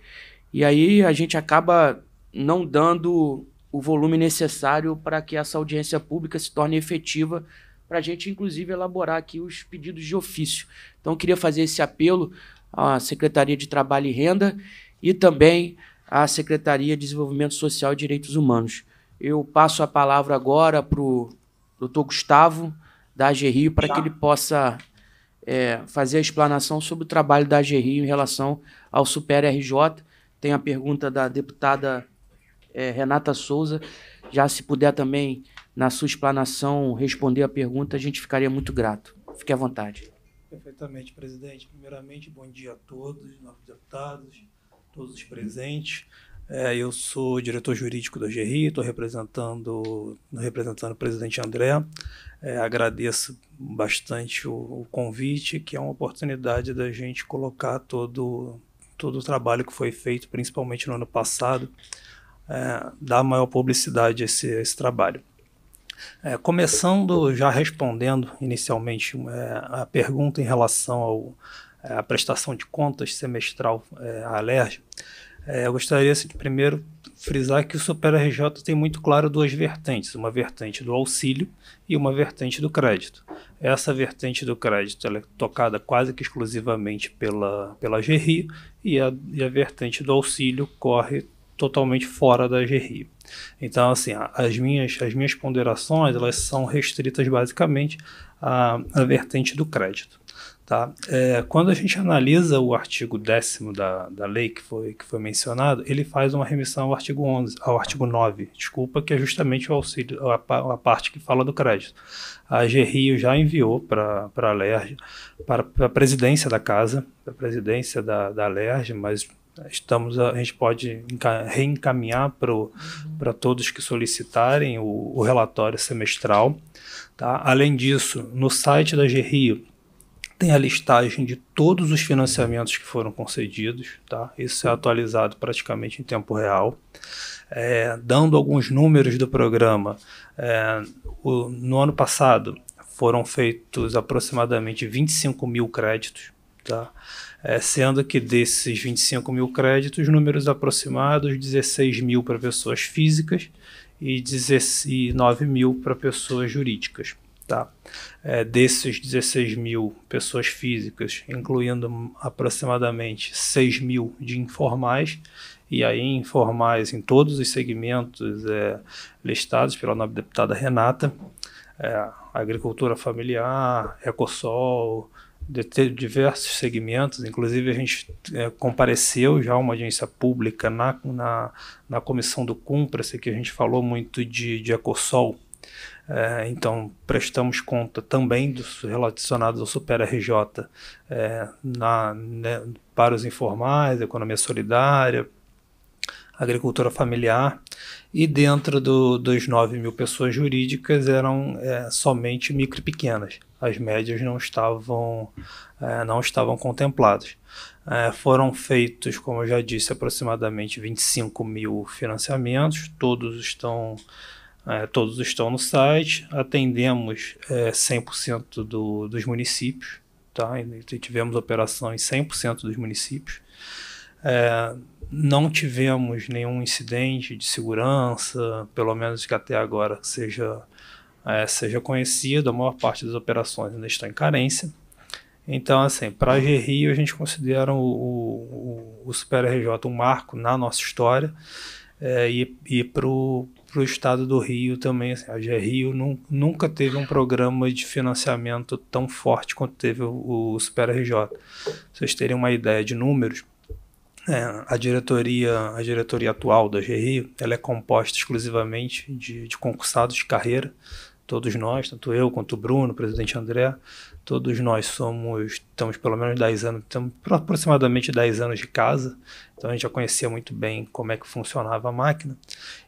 E aí a gente acaba não dando o volume necessário para que essa audiência pública se torne efetiva, para a gente, inclusive, elaborar aqui os pedidos de ofício. Então, eu queria fazer esse apelo à Secretaria de Trabalho e Renda e também a Secretaria de Desenvolvimento Social e Direitos Humanos. Eu passo a palavra agora para o doutor Gustavo, da AG Rio, para que tá. ele possa é, fazer a explanação sobre o trabalho da AG Rio em relação ao Super RJ. Tem a pergunta da deputada é, Renata Souza. Já se puder também, na sua explanação, responder a pergunta, a gente ficaria muito grato. Fique à vontade. Perfeitamente, presidente. Primeiramente, bom dia a todos, novos deputados, todos os presentes. É, eu sou diretor jurídico da GRI, estou representando, representando o presidente André. É, agradeço bastante o, o, convite, que é uma oportunidade da gente colocar todo, todo o trabalho que foi feito, principalmente no ano passado, é, dar maior publicidade a esse, a esse trabalho. É, começando já respondendo inicialmente é, a pergunta em relação ao, é, a prestação de contas semestral é, à Alerj, é, eu gostaria assim, de primeiro frisar que o Super RJ tem muito claro duas vertentes, uma vertente do auxílio e uma vertente do crédito. Essa vertente do crédito é tocada quase que exclusivamente pela, pela GRI e a, e a vertente do auxílio corre totalmente fora da GRI. Então, assim, as minhas, as minhas ponderações elas são restritas basicamente à, à vertente do crédito. Tá? É, quando a gente analisa o artigo 10 da, da lei que foi, que foi mencionado, ele faz uma remissão ao artigo 11, ao artigo 9, desculpa, que é justamente o auxílio, a, a parte que fala do crédito. A GRIO já enviou para a LERJ, para a presidência da casa, para a presidência da, da LERJ, mas estamos a, a gente pode reencaminhar para uhum. todos que solicitarem o, o relatório semestral. Tá? Além disso, no site da GRIO, tem a listagem de todos os financiamentos que foram concedidos, tá? Isso é atualizado praticamente em tempo real. É, dando alguns números do programa, é, o, no ano passado foram feitos aproximadamente 25 mil créditos, tá? É, sendo que desses 25 mil créditos, números aproximados, 16 mil para pessoas físicas e 19 mil para pessoas jurídicas tá? É, desses 16 mil pessoas físicas, incluindo aproximadamente 6 mil de informais, e aí informais em todos os segmentos é, listados pela nobre deputada Renata, é, agricultura familiar, Ecossol, de, diversos segmentos, inclusive a gente é, compareceu já uma agência pública na, na, na comissão do Cumpra-se, que a gente falou muito de, de Ecossol, é, então, prestamos conta também dos relacionados ao super RJ é, na, né, para os informais, economia solidária, agricultura familiar, e dentro do, dos 9 mil pessoas jurídicas eram é, somente micro e pequenas. As médias não estavam, é, não estavam contempladas. É, foram feitos, como eu já disse, aproximadamente 25 mil financiamentos, todos estão é, todos estão no site, atendemos é, 100% do, dos municípios, tá? E tivemos operação em 100% dos municípios. É, não tivemos nenhum incidente de segurança, pelo menos que até agora seja, é, seja conhecido. A maior parte das operações ainda está em carência. Então, assim, para a Rio a gente considera o, o, o Super RJ um marco na nossa história. É, e, e para o para o estado do Rio também. Assim, a GRio nunca teve um programa de financiamento tão forte quanto teve o, o Super RJ. vocês terem uma ideia de números, é, a diretoria a diretoria atual da GRI ela é composta exclusivamente de, de concursados de carreira, todos nós, tanto eu quanto o Bruno, o presidente André, Todos nós somos, estamos pelo menos 10 anos, temos aproximadamente 10 anos de casa, então a gente já conhecia muito bem como é que funcionava a máquina.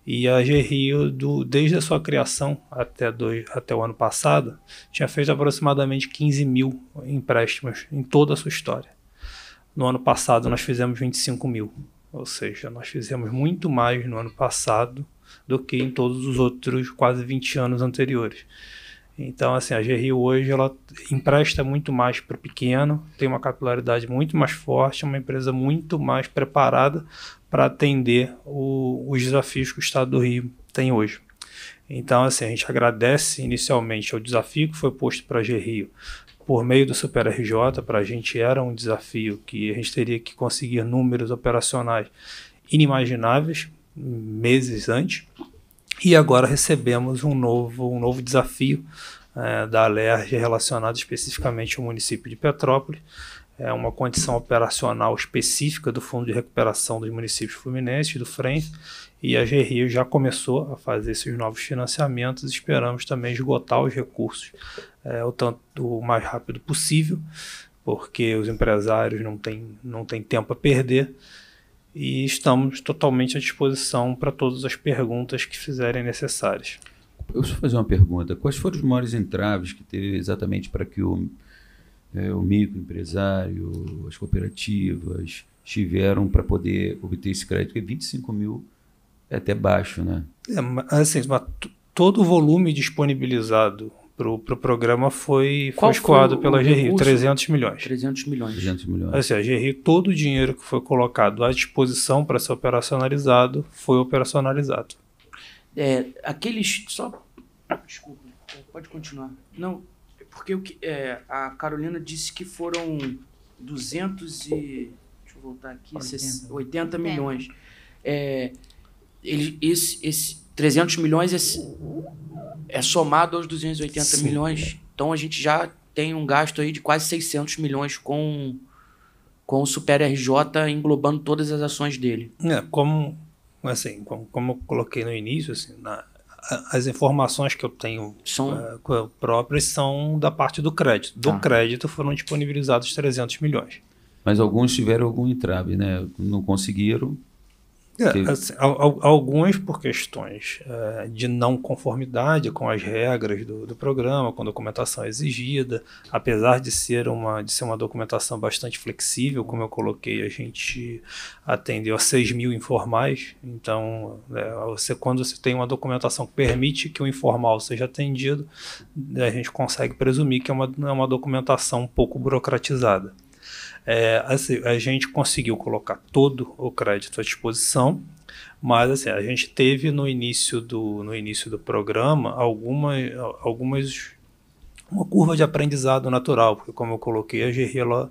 E a GRI, do, desde a sua criação até, do, até o ano passado, tinha feito aproximadamente 15 mil empréstimos em toda a sua história. No ano passado nós fizemos 25 mil, ou seja, nós fizemos muito mais no ano passado do que em todos os outros quase 20 anos anteriores. Então, assim, a Rio hoje ela empresta muito mais para o pequeno, tem uma capilaridade muito mais forte, é uma empresa muito mais preparada para atender o, os desafios que o Estado do Rio tem hoje. Então, assim, a gente agradece inicialmente ao desafio que foi posto para a Rio por meio do Super RJ, para a gente era um desafio que a gente teria que conseguir números operacionais inimagináveis meses antes. E agora recebemos um novo, um novo desafio é, da Alerj relacionado especificamente ao município de Petrópolis. É uma condição operacional específica do Fundo de Recuperação dos Municípios Fluminenses, do FREM, e a GRIO já começou a fazer esses novos financiamentos. Esperamos também esgotar os recursos é, o tanto o mais rápido possível, porque os empresários não têm não tem tempo a perder e estamos totalmente à disposição para todas as perguntas que fizerem necessárias. Eu só fazer uma pergunta. Quais foram os maiores entraves que teve exatamente para que o, é, o microempresário, as cooperativas tiveram para poder obter esse crédito? Porque 25 mil é até baixo, né? É, assim, todo o volume disponibilizado pro, pro programa foi, foi escoado pela GRI, 300 milhões. 300 milhões. 300 milhões. Assim, a GRI, todo o dinheiro que foi colocado à disposição para ser operacionalizado, foi operacionalizado. É, aqueles, só, desculpa, pode continuar. Não, porque o que, é, a Carolina disse que foram 200 e, deixa eu voltar aqui, 80, 80 milhões. É. é, ele, esse, esse, 300 milhões é, é somado aos 280 Sim. milhões. Então a gente já tem um gasto aí de quase 600 milhões com, com o Super RJ englobando todas as ações dele. É, como, assim, como, como eu coloquei no início, assim, na, as informações que eu tenho são... Uh, próprias são da parte do crédito. Do ah. crédito foram disponibilizados 300 milhões. Mas alguns tiveram algum entrave, né? Não conseguiram, é, assim, alguns por questões é, de não conformidade com as regras do, do, programa, com documentação exigida, apesar de ser, uma, de ser uma documentação bastante flexível, como eu coloquei, a gente atendeu a 6 mil informais, então é, você, quando você tem uma documentação que permite que o informal seja atendido, né, a gente consegue presumir que é uma, é uma documentação um pouco burocratizada. É, assim, a gente conseguiu colocar todo o crédito à disposição, mas assim, a gente teve no início do, no início do programa alguma, algumas uma curva de aprendizado natural, porque como eu coloquei, a Gerri, ela,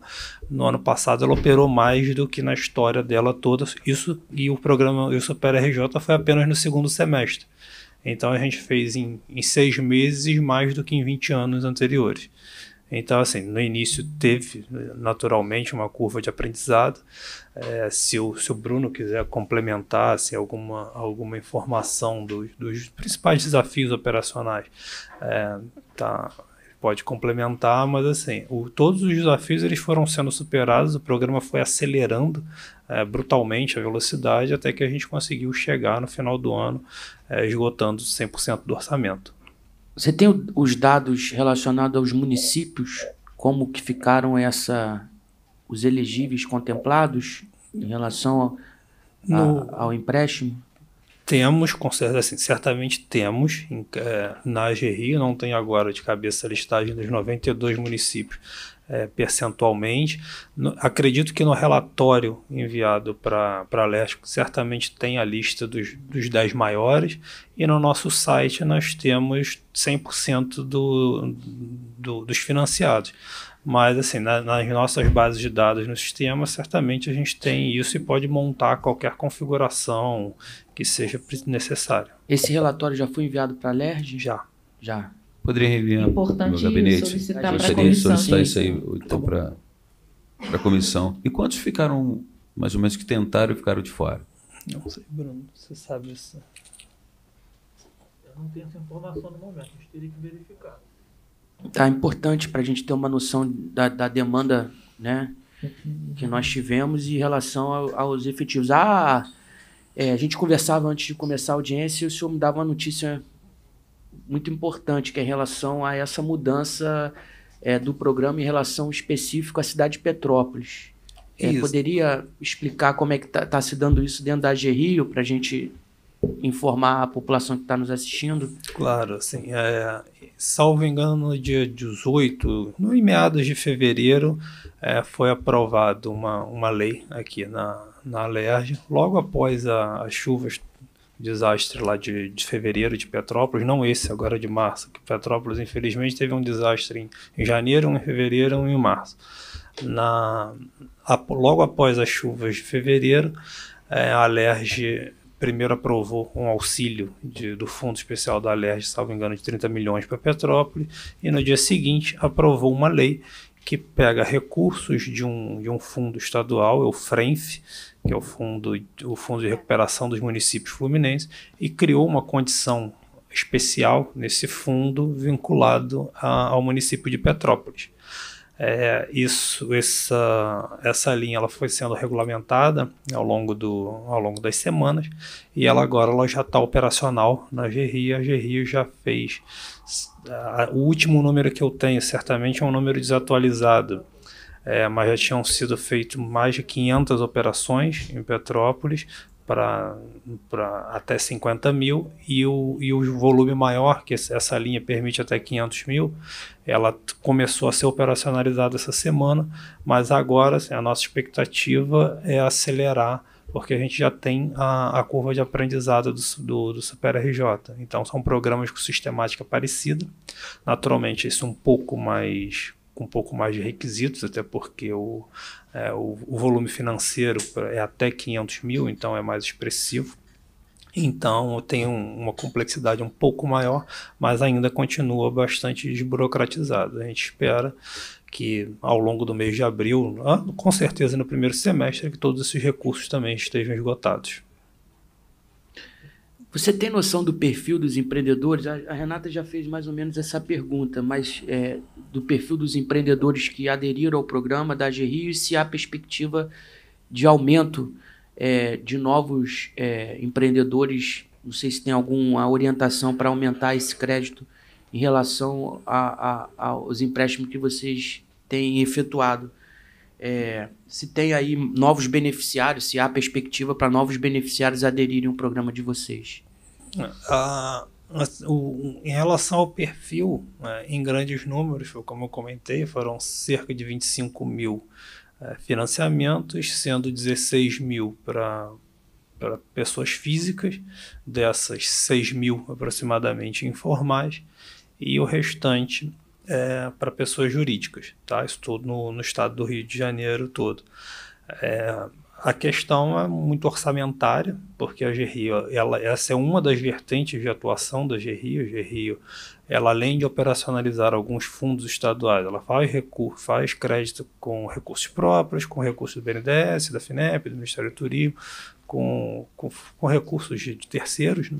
no ano passado, ela operou mais do que na história dela toda, isso, e o programa Eu super RJ foi apenas no segundo semestre. Então a gente fez em, em seis meses mais do que em 20 anos anteriores. Então, assim, no início teve naturalmente uma curva de aprendizado. É, se, o, se o Bruno quiser complementar assim, alguma, alguma informação dos dos principais desafios operacionais, é, tá, pode complementar, mas assim, o, todos os desafios eles foram sendo superados, o programa foi acelerando é, brutalmente a velocidade até que a gente conseguiu chegar no final do ano é, esgotando 100% do orçamento. Você tem os dados relacionados aos municípios? Como que ficaram essa os elegíveis contemplados em relação a, no, a, ao empréstimo? Temos, assim, certamente temos. Em, é, na AGRI, não tenho agora de cabeça a listagem dos 92 municípios é, percentualmente. No, acredito que no relatório enviado para a Leste certamente tem a lista dos, dos 10 maiores, e no nosso site nós temos 100% do, do, dos financiados. Mas, assim, na, nas nossas bases de dados no sistema, certamente a gente tem isso e pode montar qualquer configuração que seja necessária. Esse relatório já foi enviado para a LERJ? Já. Já. Poderia enviar para é meu gabinete. Solicitar Gostaria de solicitar isso aí então, para a comissão. E quantos ficaram, mais ou menos, que tentaram e ficaram de fora? Não sei, Bruno, você sabe isso. Eu não tenho essa informação no momento, a gente teria que verificar. Tá, é importante para a gente ter uma noção da, da demanda né, que nós tivemos em relação ao, aos efetivos. Ah, é, a gente conversava antes de começar a audiência e o senhor me dava uma notícia muito importante, que é em relação a essa mudança é, do programa em relação específico à cidade de Petrópolis. É, poderia explicar como é que está tá se dando isso dentro da AG Rio para a gente informar a população que está nos assistindo? Claro, assim, é, salvo engano, no dia 18, no meados de fevereiro, é, foi aprovada uma, uma lei aqui na, na Alerj, logo após a, as chuvas desastre lá de, de fevereiro de Petrópolis, não esse agora de março, que Petrópolis infelizmente teve um desastre em janeiro, um em fevereiro, um em março. Na, a, logo após as chuvas de fevereiro, é, a Alerj primeiro aprovou um auxílio de, do Fundo Especial da Alerj, salvo engano, de 30 milhões para Petrópolis, e no dia seguinte aprovou uma lei que pega recursos de um, de um fundo estadual, é o FRENF, que é o Fundo, o Fundo de Recuperação dos Municípios Fluminenses, e criou uma condição especial nesse fundo vinculado a, ao município de Petrópolis. É, isso, essa, essa linha ela foi sendo regulamentada ao longo, do, ao longo das semanas e ela agora ela já está operacional na GRI. A GRI já fez. A, o último número que eu tenho, certamente, é um número desatualizado é, mas já tinham sido feitas mais de 500 operações em Petrópolis para até 50 mil e o, e o volume maior, que essa linha permite até 500 mil, ela começou a ser operacionalizada essa semana, mas agora assim, a nossa expectativa é acelerar porque a gente já tem a, a curva de aprendizado do, do, do Super RJ. Então, são programas com sistemática parecida. Naturalmente, isso é um pouco mais com um pouco mais de requisitos, até porque o, é, o, o, volume financeiro é até 500 mil, então é mais expressivo. Então tem um, uma complexidade um pouco maior, mas ainda continua bastante desburocratizado. A gente espera que ao longo do mês de abril, ah, com certeza no primeiro semestre, que todos esses recursos também estejam esgotados. Você tem noção do perfil dos empreendedores? A, Renata já fez mais ou menos essa pergunta, mas é, do perfil dos empreendedores que aderiram ao programa da AGRIO e se há perspectiva de aumento é, de novos é, empreendedores? Não sei se tem alguma orientação para aumentar esse crédito em relação a, a, aos empréstimos que vocês têm efetuado é, se tem aí novos beneficiários, se há perspectiva para novos beneficiários aderirem ao programa de vocês. Ah, o, em relação ao perfil, né, em grandes números, como eu comentei, foram cerca de 25 mil é, financiamentos, sendo 16 mil para para pessoas físicas, dessas 6 mil aproximadamente informais, e o restante é, para pessoas jurídicas, tá? Isso tudo no, no, estado do Rio de Janeiro todo. É, a questão é muito orçamentária, porque a GRI, ela, essa é uma das vertentes de atuação da GRI. A GRI, ela além de operacionalizar alguns fundos estaduais, ela faz, faz crédito com recursos próprios, com recursos do BNDES, da FINEP, do Ministério do Turismo, com, com, com recursos de terceiros, né?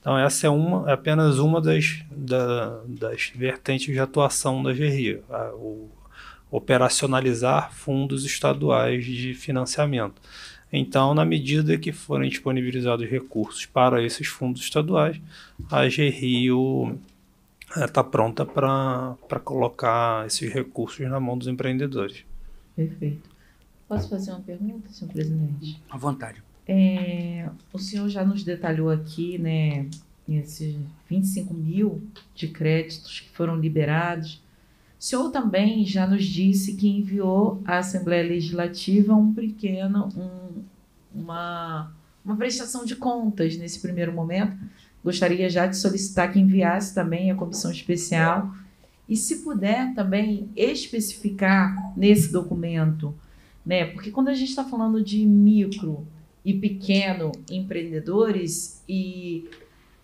Então, essa é uma, é apenas uma das, da, das vertentes de atuação da GRI, a, o operacionalizar fundos estaduais de financiamento. Então, na medida que forem disponibilizados recursos para esses fundos estaduais, a GRIO está é, pronta para colocar esses recursos na mão dos empreendedores. Perfeito. Posso fazer uma pergunta, senhor presidente? À vontade. É, o senhor já nos detalhou aqui, né, esses 25 mil de créditos que foram liberados. O senhor também já nos disse que enviou à Assembleia Legislativa um pequeno, um, uma, uma prestação de contas nesse primeiro momento. Gostaria já de solicitar que enviasse também à comissão especial e, se puder, também especificar nesse documento, né? Porque quando a gente está falando de micro e pequeno empreendedores e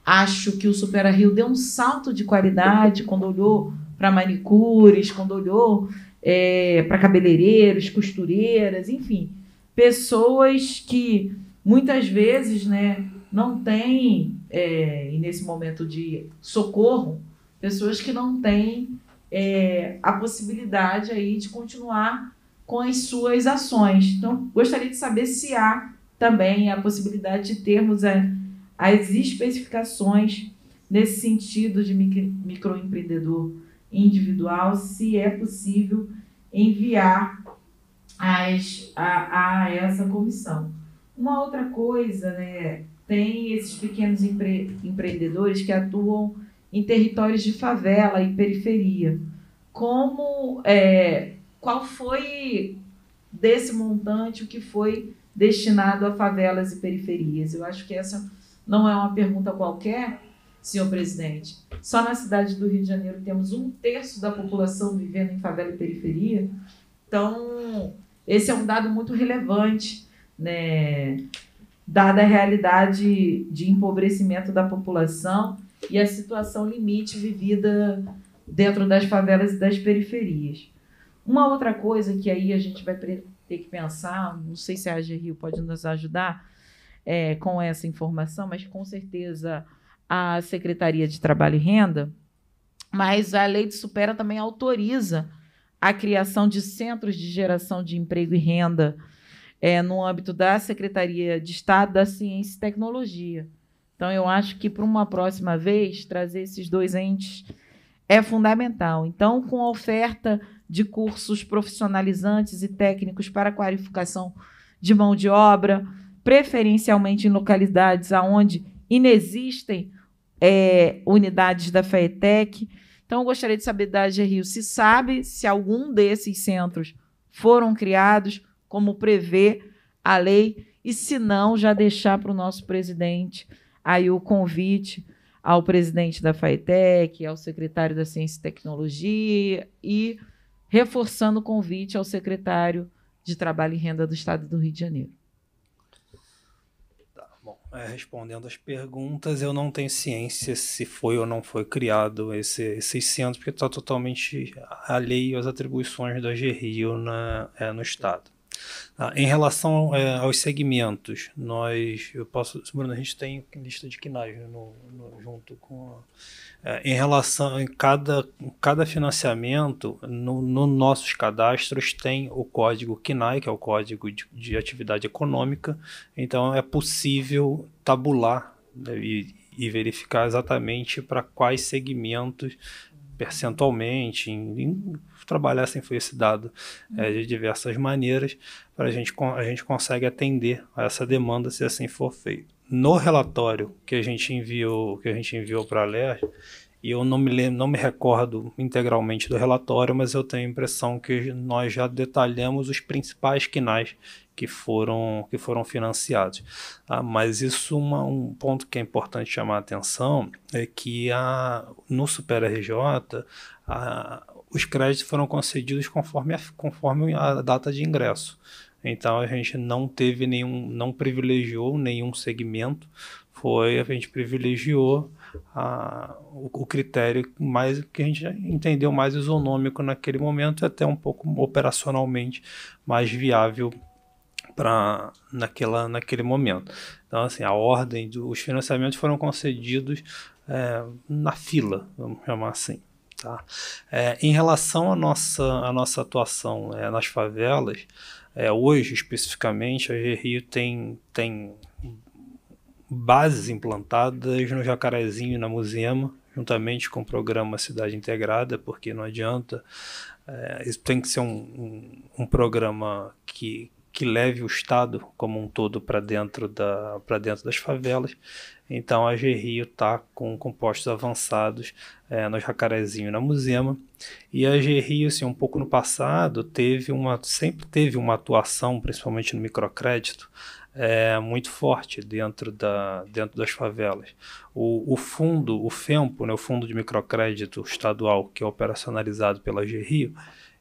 acho que o Supera Rio deu um salto de qualidade quando olhou para manicures, quando olhou é, para cabeleireiros, costureiras, enfim, pessoas que muitas vezes, né, não têm é, e nesse momento de socorro, pessoas que não têm é, a possibilidade aí de continuar com as suas ações. Então, gostaria de saber se há também a possibilidade de termos a, é, as especificações nesse sentido de microempreendedor individual, se é possível enviar as, a, a essa comissão. Uma outra coisa, né, tem esses pequenos empre, empreendedores que atuam em territórios de favela e periferia. Como, é, qual foi desse montante, o que foi destinado a favelas e periferias? Eu acho que essa não é uma pergunta qualquer, senhor presidente. Só na cidade do Rio de Janeiro temos um terço da população vivendo em favela e periferia. Então, esse é um dado muito relevante, né? dada a realidade de empobrecimento da população e a situação limite vivida dentro das favelas e das periferias. Uma outra coisa que aí a gente vai ter que pensar, não sei se a AG Rio pode nos ajudar é, com essa informação, mas com certeza a Secretaria de Trabalho e Renda, mas a lei de supera também autoriza a criação de centros de geração de emprego e renda é, no âmbito da Secretaria de Estado da Ciência e Tecnologia. Então, eu acho que para uma próxima vez, trazer esses dois entes é fundamental. Então, com a oferta de cursos profissionalizantes e técnicos para qualificação de mão de obra, preferencialmente em localidades onde inexistem é, unidades da FETEC. Então, eu gostaria de saber da Rio se sabe se algum desses centros foram criados, como prevê a lei, e se não, já deixar para o nosso presidente aí o convite ao presidente da FATEC, ao secretário da Ciência e Tecnologia e reforçando o convite ao secretário de Trabalho e Renda do Estado do Rio de Janeiro. Tá, bom, é, respondendo as perguntas, eu não tenho ciência se foi ou não foi criado esse, esses centros, porque está totalmente alheio às atribuições da GRIO na, é, no Estado. Ah, em relação é, aos segmentos, nós, eu posso, Bruno, a gente tem lista de quinais né, no, no, junto com a, é, em relação em cada, cada financiamento, no, no, nossos cadastros tem o código KINAI, que é o código de, de atividade econômica, então é possível tabular né, e, e, verificar exatamente para quais segmentos percentualmente, em, em, trabalhar sem foi esse dado é, de diversas maneiras, para a gente, a gente consegue atender a essa demanda se assim for feito no relatório que a gente enviou, que a gente enviou para a LERJ, e eu não me lembro, não me recordo integralmente do relatório, mas eu tenho a impressão que nós já detalhamos os principais quinais que foram que foram financiados. Ah, mas isso é uma, um ponto que é importante chamar a atenção é que a, no Super RJ a, os créditos foram concedidos conforme a, conforme a data de ingresso. Então a gente não teve nenhum, não privilegiou nenhum segmento, foi a gente privilegiou a, o, o, critério mais que a gente entendeu mais isonômico naquele momento e até um pouco operacionalmente mais viável para naquela naquele momento. Então assim a ordem dos financiamentos foram concedidos é, na fila, vamos chamar assim. Tá? É, em relação à nossa, à nossa atuação é, nas favelas, é, hoje, especificamente, a Rio tem, tem bases implantadas no Jacarezinho e na Muziema, juntamente com o programa Cidade Integrada, porque não adianta. É, isso tem que ser um, um, um programa que, que leve o Estado como um todo para dentro, da, dentro das favelas. Então a Gerrio está com compostos avançados é, no Jacarezinho e na Muzema. E a Gerrio, assim, um pouco no passado, teve uma, sempre teve uma atuação, principalmente no microcrédito, é, muito forte dentro, da, dentro das favelas. O, o fundo, o FEMPO, né, o Fundo de Microcrédito Estadual, que é operacionalizado pela Gerrio,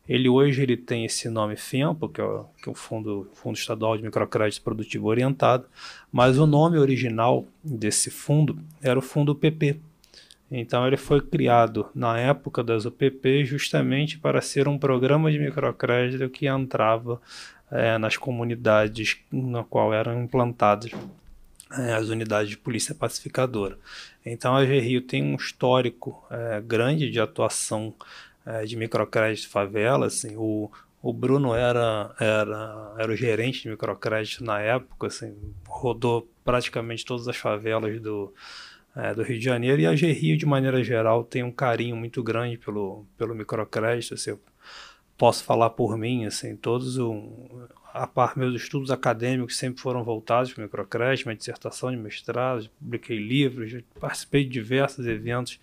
ele hoje ele tem esse nome FEMPO, que é o, que é o Fundo, Fundo Estadual de Microcrédito Produtivo Orientado, mas o nome original desse fundo era o Fundo PP. Então ele foi criado na época das UPP justamente para ser um programa de microcrédito que entrava é, nas comunidades na qual eram implantadas é, as unidades de polícia pacificadora. Então a GRIO tem um histórico é, grande de atuação é, de microcrédito favela, assim, o, o Bruno era, era, era o gerente de microcrédito na época, assim, rodou praticamente todas as favelas do, é, do Rio de Janeiro e a Rio de maneira geral, tem um carinho muito grande pelo, pelo microcrédito, assim, eu posso falar por mim, assim, todos um, a par meus estudos acadêmicos sempre foram voltados para o microcrédito, minha dissertação de mestrado, publiquei livros, participei de diversos eventos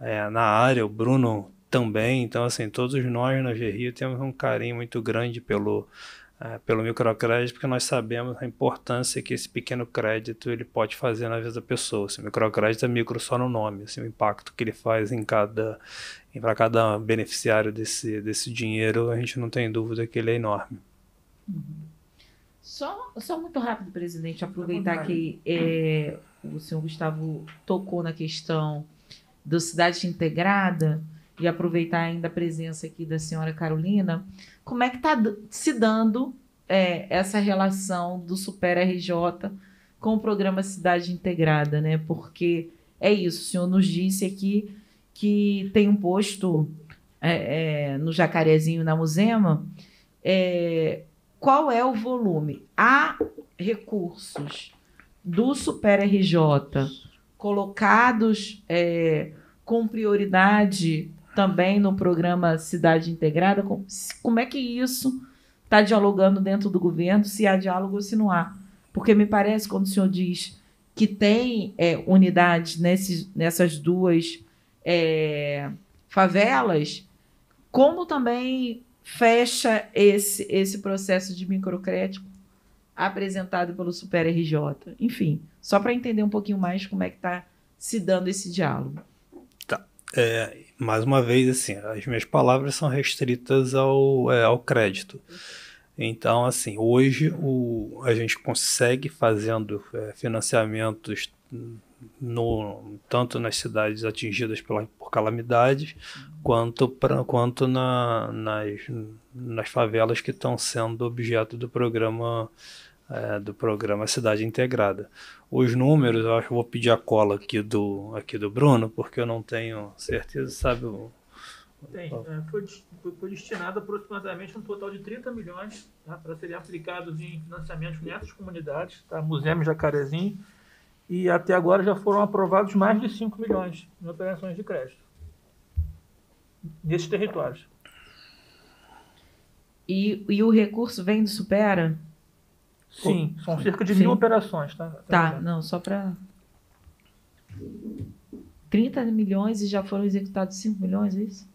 é, na área, o Bruno também. Então, assim, todos nós na GRI temos um carinho muito grande pelo, uh, pelo microcrédito, porque nós sabemos a importância que esse pequeno crédito ele pode fazer na vida da pessoa. Esse microcrédito é micro só no nome, assim, o impacto que ele faz em cada para cada beneficiário desse, desse dinheiro, a gente não tem dúvida que ele é enorme. Só, só muito rápido, presidente, aproveitar que é, o senhor Gustavo tocou na questão do Cidade Integrada e aproveitar ainda a presença aqui da senhora Carolina, como é que está se dando é, essa relação do Super RJ com o programa Cidade Integrada, né? Porque é isso, o senhor nos disse aqui que tem um posto é, é, no Jacarezinho, na Musema. É, qual é o volume? Há recursos do Super RJ colocados é, com prioridade também no programa Cidade Integrada. Como é que isso está dialogando dentro do governo, se há diálogo ou se não há? Porque me parece, quando o senhor diz que tem é, unidade nesses, nessas duas é, favelas, como também fecha esse, esse processo de microcrédito apresentado pelo Super RJ? Enfim, só para entender um pouquinho mais como é que está se dando esse diálogo é, mais uma vez, assim, as minhas palavras são restritas ao, é, ao crédito. Então, assim, hoje o, a gente consegue fazendo é, financiamentos no, tanto nas cidades atingidas pela, por calamidades quanto, pra, quanto na, nas, nas favelas que estão sendo objeto do programa é, do programa Cidade Integrada. Os números, eu acho que vou pedir a cola aqui do, aqui do Bruno, porque eu não tenho certeza, sabe? O, Tem, o... É, foi, foi, destinado aproximadamente um total de 30 milhões tá, para serem aplicados em financiamentos nessas comunidades, tá? Museu Jacarezinho, e até agora já foram aprovados mais de 5 milhões em operações de crédito nesses territórios. E, e o recurso vem do Supera? Sim, são cerca de Sim. mil operações, tá? Tá, tá não, só para. 30 milhões e já foram executados 5 milhões, é isso?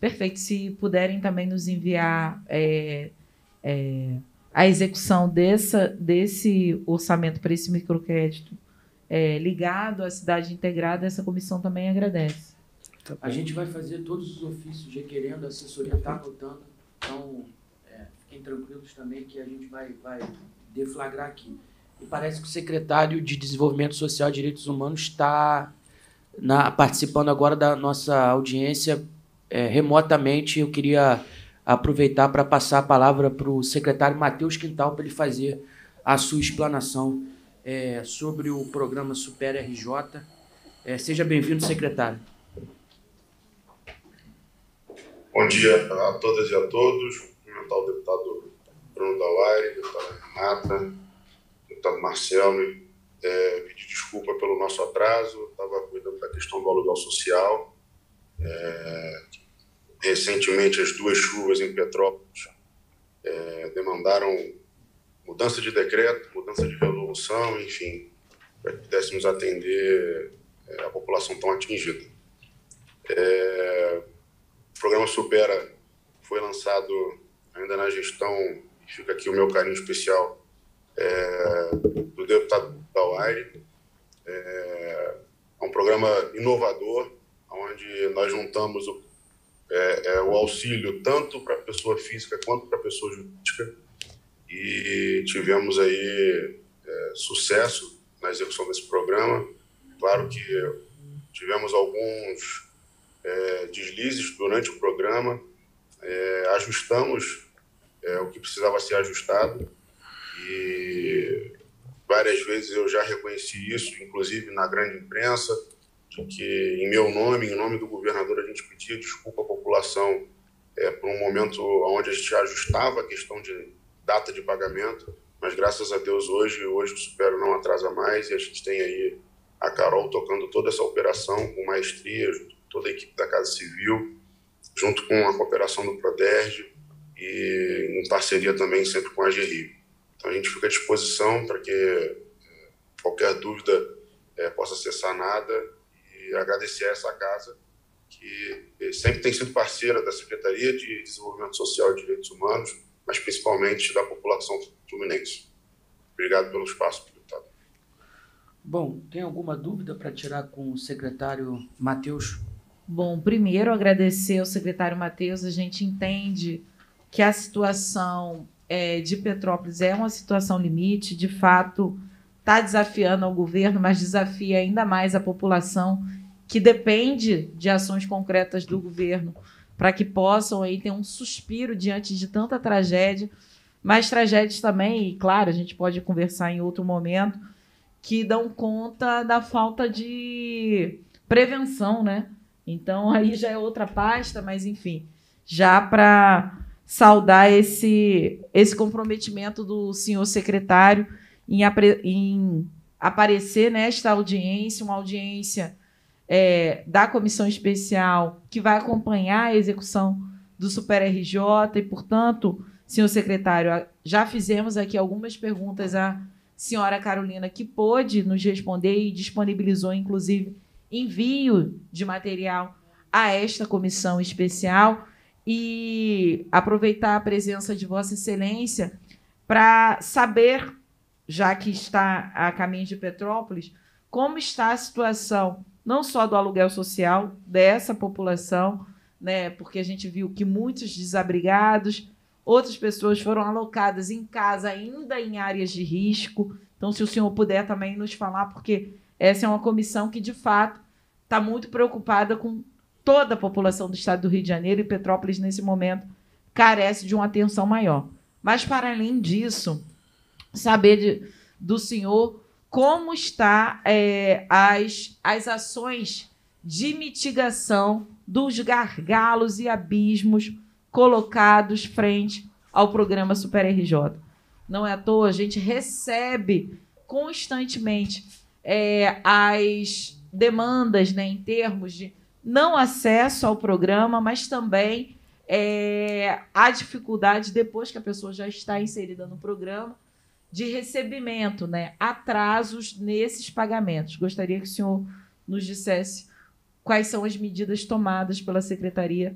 Perfeito. Se puderem também nos enviar é, é, a execução dessa, desse orçamento para esse microcrédito é, ligado à cidade integrada, essa comissão também agradece. Tá a gente vai fazer todos os ofícios requerendo, a assessoria está anotando. Então, é, fiquem tranquilos também que a gente vai, vai deflagrar aqui. E parece que o secretário de Desenvolvimento Social e Direitos Humanos está na, participando agora da nossa audiência é, remotamente. Eu queria aproveitar para passar a palavra para o secretário Matheus Quintal para ele fazer a sua explanação é, sobre o programa Super RJ. É, seja bem-vindo, secretário. Bom dia a todas e a todos. Cumprimentar o deputado Bruno Dauari, deputada Renata, deputado Marcelo. É, pedir desculpa pelo nosso atraso, estava cuidando da questão do aluguel social. É, recentemente, as duas chuvas em Petrópolis é, demandaram mudança de decreto, mudança de resolução, enfim, para que pudéssemos atender é, a população tão atingida. É, programa Supera foi lançado ainda na gestão, fica aqui o meu carinho especial, é, do deputado Dauaire. É, é um programa inovador, onde nós juntamos o, é, é o auxílio tanto para a pessoa física quanto para a pessoa jurídica e tivemos aí é, sucesso na execução desse programa. Claro que tivemos alguns é, deslizes durante o programa, é, ajustamos é, o que precisava ser ajustado e várias vezes eu já reconheci isso, inclusive na grande imprensa, de que em meu nome, em nome do governador, a gente pedia desculpa à população é, por um momento onde a gente ajustava a questão de data de pagamento, mas graças a Deus hoje, hoje o Supero não atrasa mais e a gente tem aí a Carol tocando toda essa operação com maestria, toda a equipe da Casa Civil, junto com a cooperação do Proderj e em parceria também sempre com a GRI. Então a gente fica à disposição para que eh, qualquer dúvida é, possa ser sanada e agradecer a essa casa que eh, sempre tem sido parceira da Secretaria de Desenvolvimento Social e Direitos Humanos, mas principalmente da população fluminense. Obrigado pelo espaço, deputado. Bom, tem alguma dúvida para tirar com o secretário Matheus Bom, primeiro agradecer ao secretário Matheus. A gente entende que a situação é, de Petrópolis é uma situação limite, de fato, está desafiando ao governo, mas desafia ainda mais a população que depende de ações concretas do governo para que possam aí ter um suspiro diante de tanta tragédia, mas tragédias também, e claro, a gente pode conversar em outro momento, que dão conta da falta de prevenção, né? Então aí já é outra pasta, mas enfim, já para saudar esse, esse comprometimento do senhor secretário em, apre, em aparecer nesta audiência, uma audiência é, da comissão especial que vai acompanhar a execução do Super RJ e, portanto, senhor secretário, já fizemos aqui algumas perguntas à senhora Carolina que pôde nos responder e disponibilizou, inclusive, envio de material a esta comissão especial e aproveitar a presença de Vossa Excelência para saber, já que está a caminho de Petrópolis, como está a situação não só do aluguel social dessa população, né, porque a gente viu que muitos desabrigados, outras pessoas foram alocadas em casa ainda em áreas de risco. Então, se o senhor puder também nos falar, porque essa é uma comissão que, de fato, está muito preocupada com toda a população do estado do Rio de Janeiro e Petrópolis, nesse momento, carece de uma atenção maior. Mas, para além disso, saber de, do senhor como está é, as, as ações de mitigação dos gargalos e abismos colocados frente ao programa Super RJ. Não é à toa, a gente recebe constantemente é, as demandas né, em termos de não acesso ao programa, mas também é, a dificuldade, depois que a pessoa já está inserida no programa, de recebimento, né, atrasos nesses pagamentos. Gostaria que o senhor nos dissesse quais são as medidas tomadas pela secretaria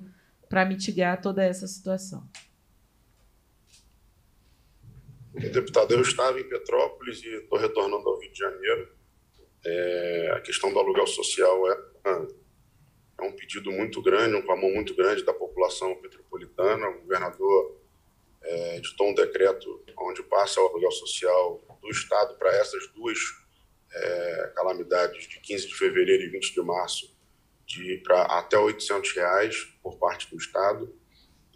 para mitigar toda essa situação. Deputado, eu estava em Petrópolis e estou retornando ao Rio de Janeiro é, a questão do aluguel social é, é um pedido muito grande, um clamor muito grande da população metropolitana. O governador é, editou um decreto onde passa o aluguel social do Estado para essas duas é, calamidades de 15 de fevereiro e 20 de março de para até 800 reais por parte do Estado.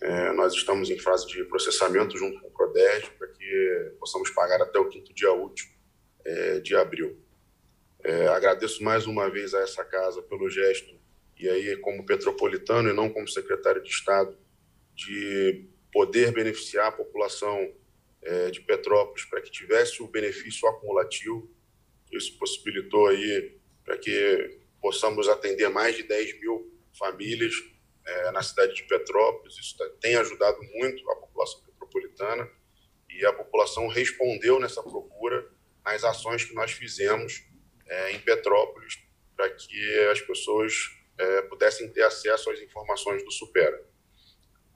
É, nós estamos em fase de processamento junto com o Prodes para que possamos pagar até o quinto dia útil é, de abril. É, agradeço mais uma vez a essa casa pelo gesto, e aí como petropolitano e não como secretário de Estado, de poder beneficiar a população é, de Petrópolis para que tivesse o benefício acumulativo. Isso possibilitou aí para que possamos atender mais de 10 mil famílias é, na cidade de Petrópolis. Isso tá, tem ajudado muito a população petropolitana e a população respondeu nessa procura nas ações que nós fizemos é, em Petrópolis, para que as pessoas é, pudessem ter acesso às informações do Supera.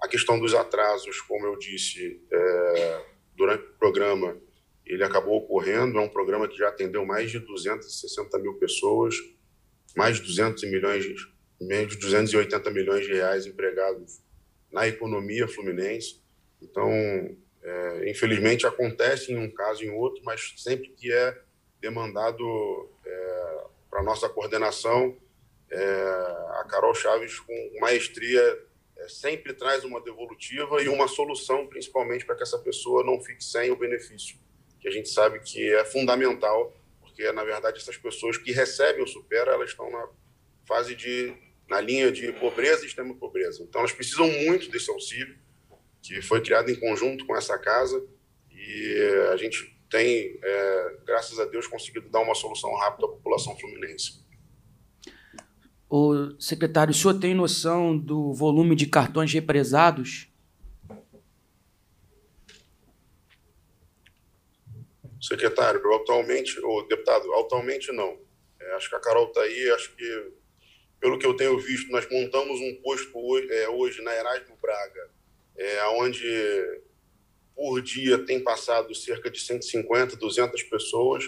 A questão dos atrasos, como eu disse é, durante o programa, ele acabou ocorrendo. É um programa que já atendeu mais de 260 mil pessoas, mais de 200 milhões, menos de 280 milhões de reais empregados na economia fluminense. Então, é, infelizmente, acontece em um caso e em outro, mas sempre que é demandado para nossa coordenação. É, a Carol Chaves, com maestria, é, sempre traz uma devolutiva e uma solução, principalmente para que essa pessoa não fique sem o benefício, que a gente sabe que é fundamental, porque na verdade essas pessoas que recebem o Supera, elas estão na fase de na linha de pobreza e extrema pobreza. Então elas precisam muito desse auxílio que foi criado em conjunto com essa casa e é, a gente tem, é, graças a Deus, conseguido dar uma solução rápida à população fluminense. O secretário, o senhor tem noção do volume de cartões represados? Secretário, atualmente, ou deputado, atualmente não. É, acho que a Carol está aí, acho que, pelo que eu tenho visto, nós montamos um posto hoje, é, hoje na Erasmo Braga, é, onde por dia tem passado cerca de 150, 200 pessoas.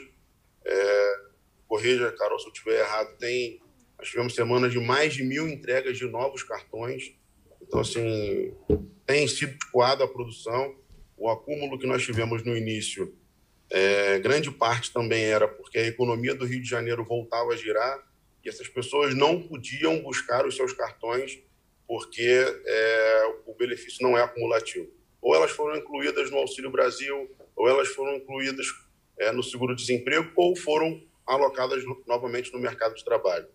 É, corrija, Carol, se eu estiver errado, tem, nós tivemos semanas de mais de mil entregas de novos cartões. Então, assim, tem sido coado a produção. O acúmulo que nós tivemos no início, é, grande parte também era porque a economia do Rio de Janeiro voltava a girar e essas pessoas não podiam buscar os seus cartões porque é, o benefício não é acumulativo ou elas foram incluídas no Auxílio Brasil, ou elas foram incluídas é, no seguro-desemprego, ou foram alocadas no, novamente no mercado de trabalho.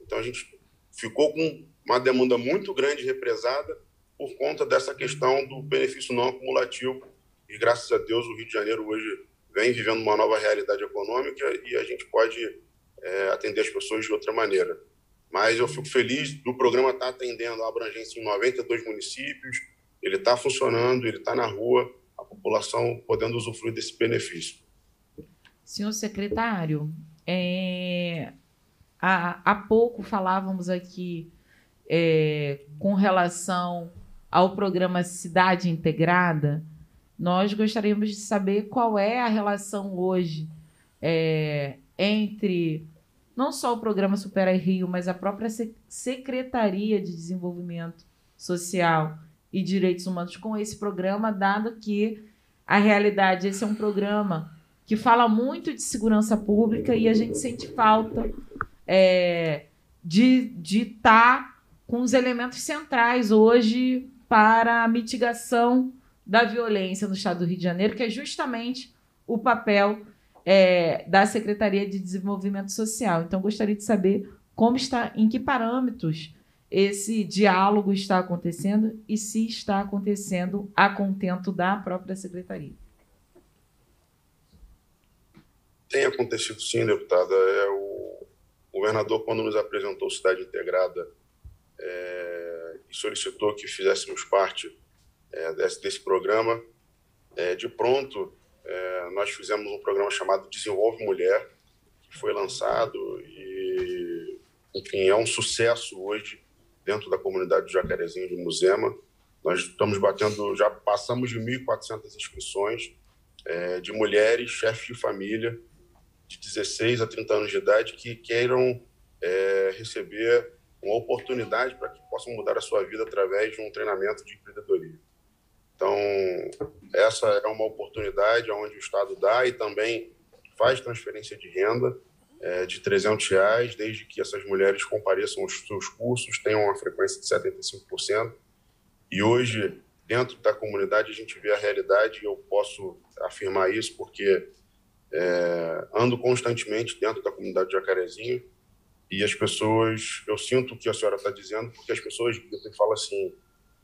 Então, a gente ficou com uma demanda muito grande represada por conta dessa questão do benefício não acumulativo. E graças a Deus, o Rio de Janeiro hoje vem vivendo uma nova realidade econômica e a gente pode é, atender as pessoas de outra maneira. Mas eu fico feliz do programa estar tá atendendo a abrangência em 92 municípios, ele está funcionando, ele está na rua, a população podendo usufruir desse benefício. Senhor secretário, é, há, há pouco falávamos aqui é, com relação ao programa Cidade Integrada, nós gostaríamos de saber qual é a relação hoje é, entre não só o programa Supera Rio, mas a própria Secretaria de Desenvolvimento Social e Direitos Humanos com esse programa, dado que a realidade, esse é um programa que fala muito de segurança pública e a gente sente falta é, de estar tá com os elementos centrais hoje para a mitigação da violência no estado do Rio de Janeiro, que é justamente o papel é, da Secretaria de Desenvolvimento Social. Então, gostaria de saber como está, em que parâmetros esse diálogo está acontecendo e se está acontecendo a contento da própria secretaria. Tem acontecido sim, deputada. É, o governador, quando nos apresentou Cidade Integrada é, e solicitou que fizéssemos parte é, desse, desse, programa, é, de pronto é, nós fizemos um programa chamado Desenvolve Mulher, que foi lançado e, enfim, é um sucesso hoje dentro da comunidade de Jacarezinho de Muzema. Nós estamos batendo, já passamos de 1.400 inscrições é, de mulheres, chefes de família, de 16 a 30 anos de idade, que queiram é, receber uma oportunidade para que possam mudar a sua vida através de um treinamento de empreendedorismo. Então, essa é uma oportunidade onde o Estado dá e também faz transferência de renda é, de 300 reais, desde que essas mulheres compareçam aos seus cursos, tenham uma frequência de 75%. E hoje, dentro da comunidade, a gente vê a realidade, e eu posso afirmar isso porque é, ando constantemente dentro da comunidade de Jacarezinho, e as pessoas, eu sinto o que a senhora está dizendo, porque as pessoas gritam e falam assim,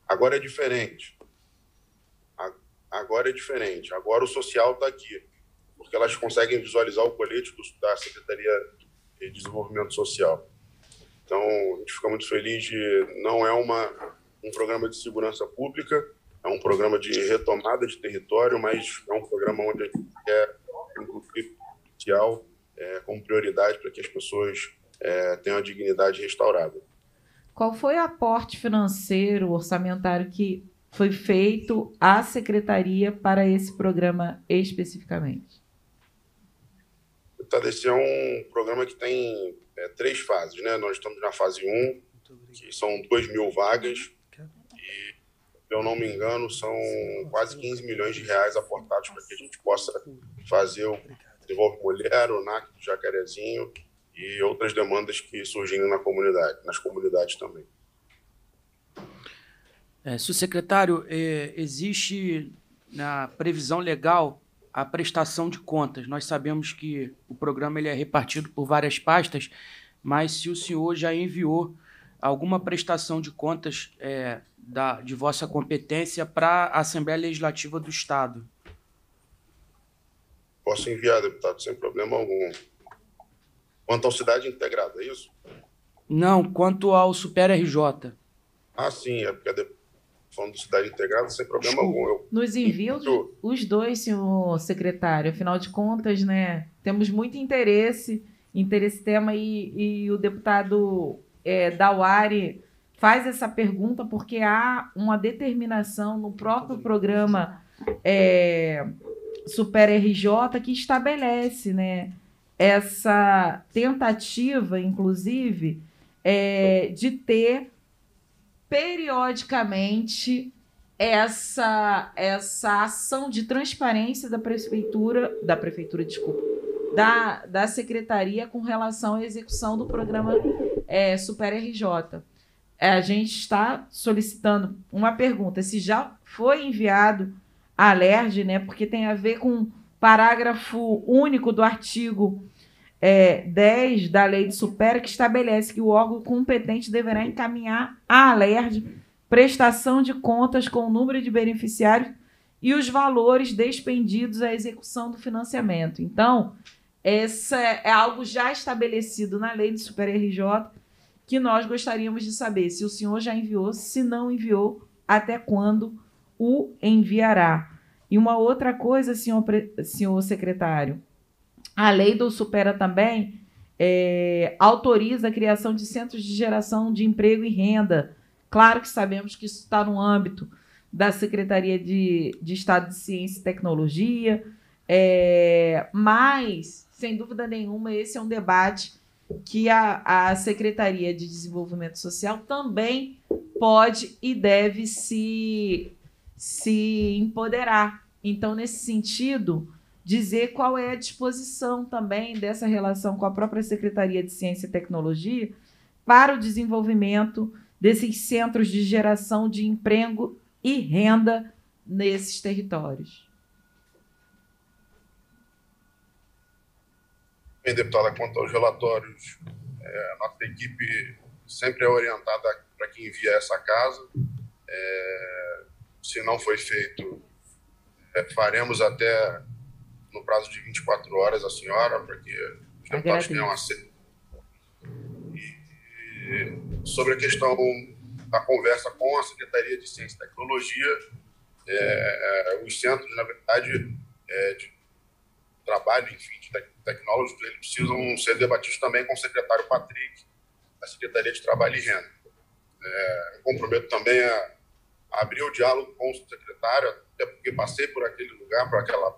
agora é diferente, agora é diferente, agora o social está aqui porque elas conseguem visualizar o colete da Secretaria de Desenvolvimento Social. Então, a gente fica muito feliz de. Não é uma, um programa de segurança pública, é um programa de retomada de território, mas é um programa onde a gente quer social é, como prioridade para que as pessoas é, tenham a dignidade restaurada. Qual foi o aporte financeiro, orçamentário que foi feito à secretaria para esse programa especificamente? Fortalecer é um programa que tem é, três fases, né? Nós estamos na fase 1, um, que são 2 mil vagas, é e, se eu não me engano, são quase 15 milhões de reais aportados para que a gente possa fazer o Desenvolve Mulher, o NAC do Jacarezinho e outras demandas que surgindo na comunidade, nas comunidades também. É, se o secretário, é, existe na previsão legal a prestação de contas. Nós sabemos que o programa ele é repartido por várias pastas, mas se o senhor já enviou alguma prestação de contas é, da, de vossa competência para a Assembleia Legislativa do Estado. Posso enviar, deputado, sem problema algum. Quanto ao cidade integrada, é isso? Não, quanto ao Super RJ. Ah, sim, é porque a, falando do Cidade Integrada, sem problema Desculpa. algum. Eu, Nos envio os dois, senhor secretário. Afinal de contas, né, temos muito interesse, interesse tema, e, e o deputado é, Dauari faz essa pergunta porque há uma determinação no próprio programa é, Super RJ que estabelece né, essa tentativa, inclusive, é, de ter periodicamente essa essa ação de transparência da prefeitura, da prefeitura, desculpa, da, da secretaria com relação à execução do programa é, Super RJ. É, a gente está solicitando uma pergunta, se já foi enviado a LERJ, né, porque tem a ver com parágrafo único do artigo é, 10 da Lei de Supera, que estabelece que o órgão competente deverá encaminhar à alerj prestação de contas com o número de beneficiários e os valores despendidos à execução do financiamento. Então, essa é algo já estabelecido na Lei de Super RJ que nós gostaríamos de saber se o senhor já enviou, se não enviou, até quando o enviará. E uma outra coisa, senhor, senhor secretário, a lei do Supera também é, autoriza a criação de centros de geração de emprego e renda. Claro que sabemos que isso está no âmbito da Secretaria de, de Estado de Ciência e Tecnologia, é, mas, sem dúvida nenhuma, esse é um debate que a, a Secretaria de Desenvolvimento Social também pode e deve se, se empoderar. Então, nesse sentido, dizer qual é a disposição também dessa relação com a própria Secretaria de Ciência e Tecnologia para o desenvolvimento desses centros de geração de emprego e renda nesses territórios. Bem, deputada, quanto aos relatórios, é, nossa equipe sempre é orientada para quem envia essa casa. É, se não foi feito, é, faremos até no prazo de 24 horas a senhora, para que não pode ter um E, sobre a questão da conversa com a Secretaria de Ciência e Tecnologia, é, é os centros, na verdade, é, de trabalho, enfim, de te tecnólogos, eles precisam ser debatidos também com o secretário Patrick, da Secretaria de Trabalho e Renda. É, comprometo também a, abrir o diálogo com o secretário, até porque passei por aquele lugar, por aquela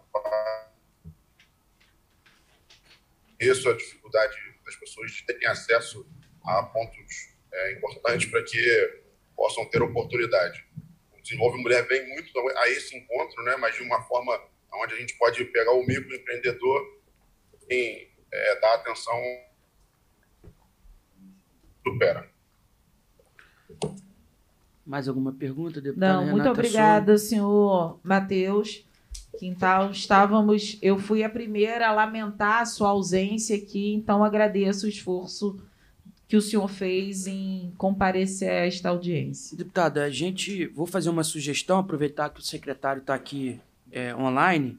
conheço a dificuldade das pessoas de terem acesso a pontos é, importantes para que possam ter oportunidade. O Desenvolve Mulher vem muito a esse encontro, né, mas de uma forma onde a gente pode pegar o microempreendedor e é, dar atenção supera. Mais alguma pergunta, deputado? Não, Renata muito obrigada, senhor Matheus. Então, estávamos. Eu fui a primeira a lamentar a sua ausência aqui, então agradeço o esforço que o senhor fez em comparecer a esta audiência. Deputada, a gente. Vou fazer uma sugestão, aproveitar que o secretário está aqui é, online.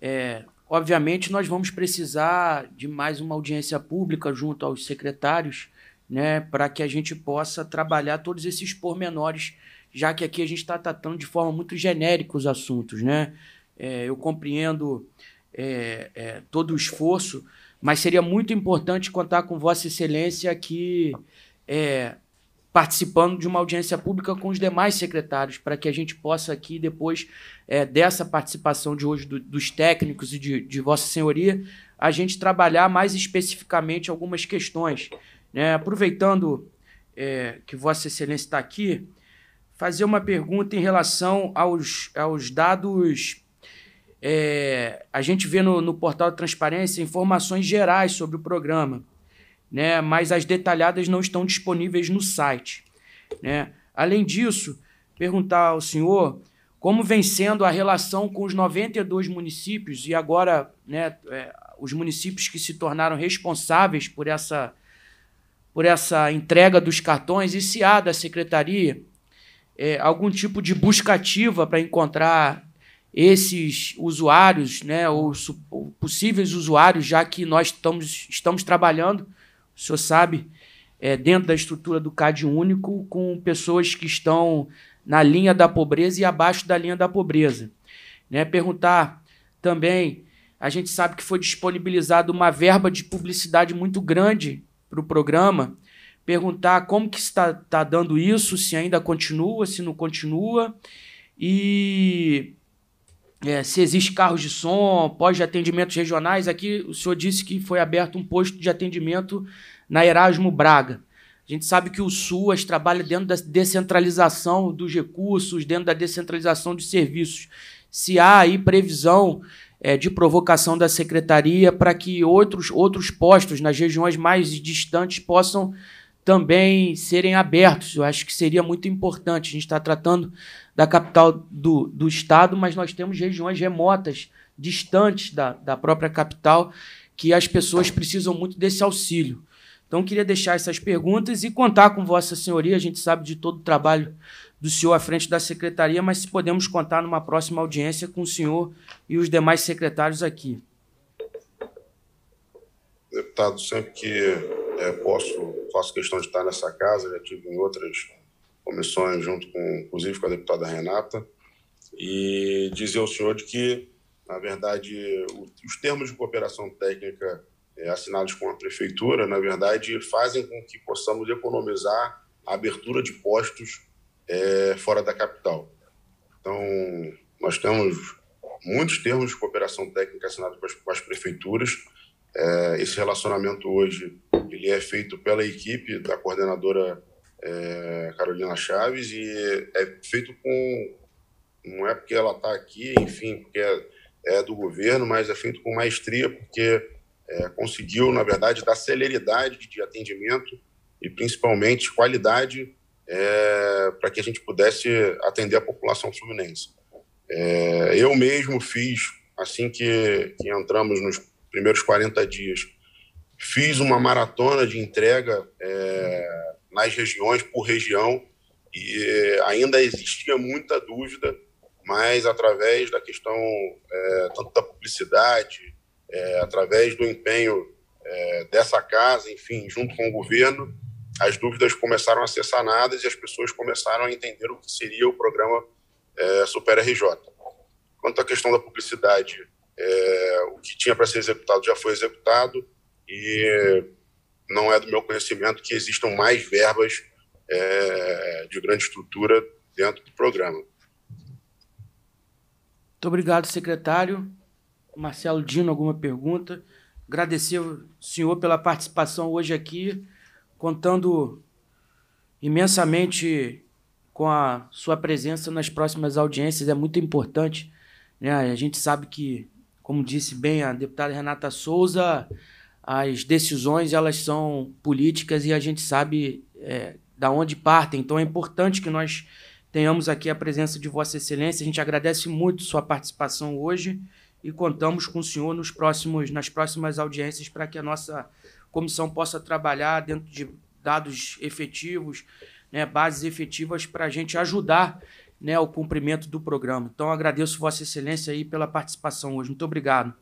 É, obviamente, nós vamos precisar de mais uma audiência pública junto aos secretários, né, para que a gente possa trabalhar todos esses pormenores, já que aqui a gente está tratando de forma muito genérica os assuntos, né? é, eu compreendo é, é, todo o esforço, mas seria muito importante contar com Vossa Excelência aqui é, participando de uma audiência pública com os demais secretários, para que a gente possa aqui, depois é, dessa participação de hoje do, dos técnicos e de, de Vossa Senhoria, a gente trabalhar mais especificamente algumas questões. Né? Aproveitando é, que Vossa Excelência está aqui, fazer uma pergunta em relação aos, aos dados é, a gente vê no, no portal de transparência informações gerais sobre o programa, né? mas as detalhadas não estão disponíveis no site. Né? Além disso, perguntar ao senhor como vem sendo a relação com os 92 municípios e agora né, é, os municípios que se tornaram responsáveis por essa, por essa entrega dos cartões e se há da secretaria é, algum tipo de buscativa para encontrar esses usuários, né, ou, ou possíveis usuários, já que nós estamos, estamos trabalhando, o senhor sabe, é, dentro da estrutura do CAD único, com pessoas que estão na linha da pobreza e abaixo da linha da pobreza. Né? Perguntar também, a gente sabe que foi disponibilizada uma verba de publicidade muito grande para o programa. Perguntar como que está tá dando isso, se ainda continua, se não continua. E é, se existe carros de som, pós de atendimentos regionais. Aqui o senhor disse que foi aberto um posto de atendimento na Erasmo Braga. A gente sabe que o SUAS trabalha dentro da descentralização dos recursos, dentro da descentralização de serviços. Se há aí previsão é, de provocação da secretaria para que outros, outros postos nas regiões mais distantes possam também serem abertos. Eu acho que seria muito importante. A gente está tratando da capital do, do estado, mas nós temos regiões remotas, distantes da, da própria capital, que as pessoas precisam muito desse auxílio. Então, queria deixar essas perguntas e contar com Vossa Senhoria. A gente sabe de todo o trabalho do senhor à frente da secretaria, mas se podemos contar numa próxima audiência com o senhor e os demais secretários aqui. Deputado, sempre que é, posso, faço questão de estar nessa casa, já tive em outras comissões, junto com, inclusive com a deputada Renata, e dizer ao senhor de que, na verdade, os termos de cooperação técnica eh, assinados com a prefeitura, na verdade, fazem com que possamos economizar a abertura de postos é, fora da capital. Então, nós temos muitos termos de cooperação técnica assinados com as, com as prefeituras. É, esse relacionamento hoje ele é feito pela equipe da coordenadora é, Carolina Chaves, e é feito com. Não é porque ela está aqui, enfim, porque é, é, do governo, mas é feito com maestria, porque é, conseguiu, na verdade, dar celeridade de atendimento e principalmente qualidade é, para que a gente pudesse atender a população fluminense. É, eu mesmo fiz, assim que, que entramos nos primeiros 40 dias, fiz uma maratona de entrega é, nas regiões, por região, e eh, ainda existia muita dúvida, mas através da questão é, tanto da publicidade, é, através do empenho é, dessa casa, enfim, junto com o governo, as dúvidas começaram a ser sanadas e as pessoas começaram a entender o que seria o programa é, Super RJ. Quanto à questão da publicidade, é, o que tinha para ser executado já foi executado e não é do meu conhecimento que existam mais verbas é, de grande estrutura dentro do programa. Muito obrigado, secretário. Marcelo Dino, alguma pergunta? Agradecer o senhor pela participação hoje aqui, contando imensamente com a sua presença nas próximas audiências, é muito importante. Né? A gente sabe que, como disse bem a deputada Renata Souza, as decisões elas são políticas e a gente sabe é, da onde partem. Então é importante que nós tenhamos aqui a presença de Vossa Excelência. A gente agradece muito sua participação hoje e contamos com o senhor nos próximos, nas próximas audiências para que a nossa comissão possa trabalhar dentro de dados efetivos, né, bases efetivas para a gente ajudar né, o cumprimento do programa. Então agradeço Vossa Excelência aí pela participação hoje. Muito obrigado.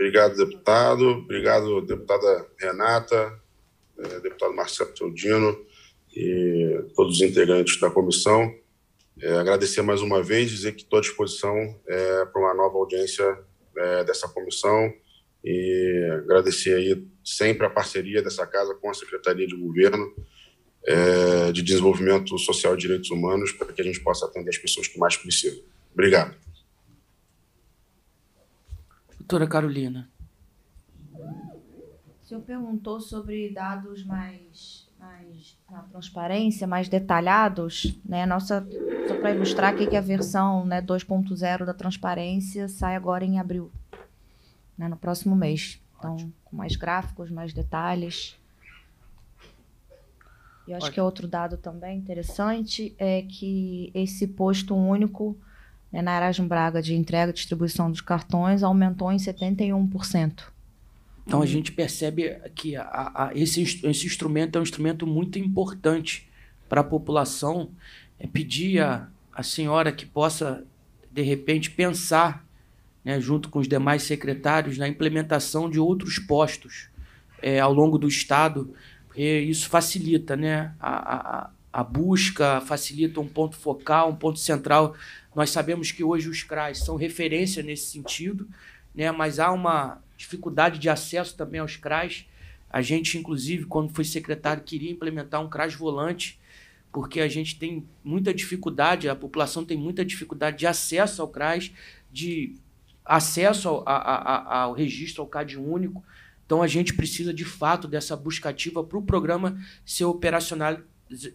Obrigado, deputado. Obrigado, deputada Renata, é, deputado Marcelo Teodino e todos os integrantes da comissão. É, agradecer mais uma vez, dizer que estou à disposição é, para uma nova audiência é, dessa comissão e agradecer aí sempre a parceria dessa casa com a Secretaria de Governo é, de Desenvolvimento Social e Direitos Humanos para que a gente possa atender as pessoas que mais precisam. Obrigado. Doutora Carolina. O senhor perguntou sobre dados mais, mais na transparência, mais detalhados, né? Nossa, só para ilustrar aqui que a versão né, 2.0 da transparência sai agora em abril, né, no próximo mês. Então, Ótimo. com mais gráficos, mais detalhes. E acho é Ótimo. que outro dado também interessante é que esse posto único né, na Erasmo Braga de entrega e distribuição dos cartões aumentou em 71%. Então a gente percebe que a, a, esse, esse instrumento é um instrumento muito importante para a população. É pedir a, a senhora que possa, de repente, pensar, né, junto com os demais secretários, na implementação de outros postos é, ao longo do Estado, porque isso facilita né, a, a, a busca, facilita um ponto focal, um ponto central nós sabemos que hoje os CRAs são referência nesse sentido, né? mas há uma dificuldade de acesso também aos CRAs. A gente, inclusive, quando foi secretário, queria implementar um CRAS volante, porque a gente tem muita dificuldade, a população tem muita dificuldade de acesso ao CRAS, de acesso ao, a, a, ao registro, ao CAD único. Então, a gente precisa, de fato, dessa buscativa para o programa ser operacional,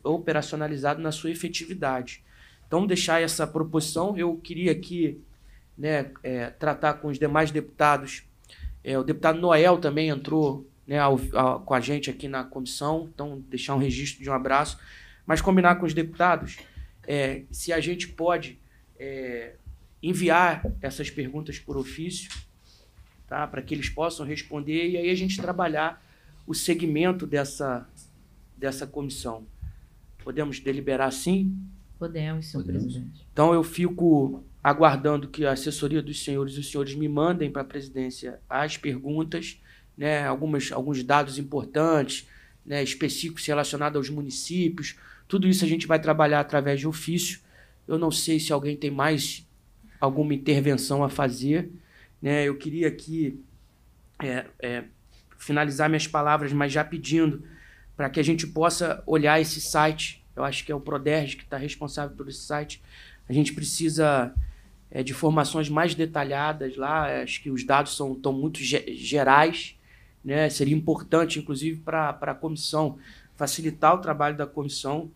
operacionalizado na sua efetividade. Então, deixar essa proposição, eu queria aqui né, é, tratar com os demais deputados. É, o deputado Noel também entrou né, ao, a, com a gente aqui na comissão, então deixar um registro de um abraço. Mas combinar com os deputados é, se a gente pode é, enviar essas perguntas por ofício, tá, para que eles possam responder e aí a gente trabalhar o segmento dessa, dessa comissão. Podemos deliberar sim? Podemos, senhor Podemos. presidente. Então eu fico aguardando que a assessoria dos senhores, os senhores me mandem para a presidência as perguntas, né, algumas, alguns dados importantes, né, específicos relacionados aos municípios. Tudo isso a gente vai trabalhar através de ofício. Eu não sei se alguém tem mais alguma intervenção a fazer. Né? Eu queria aqui é, é, finalizar minhas palavras, mas já pedindo para que a gente possa olhar esse site eu acho que é o Proderj que está responsável por esse site. A gente precisa é, de informações mais detalhadas lá, acho que os dados são tão muito ge gerais, né? seria importante, inclusive, para a comissão, facilitar o trabalho da comissão.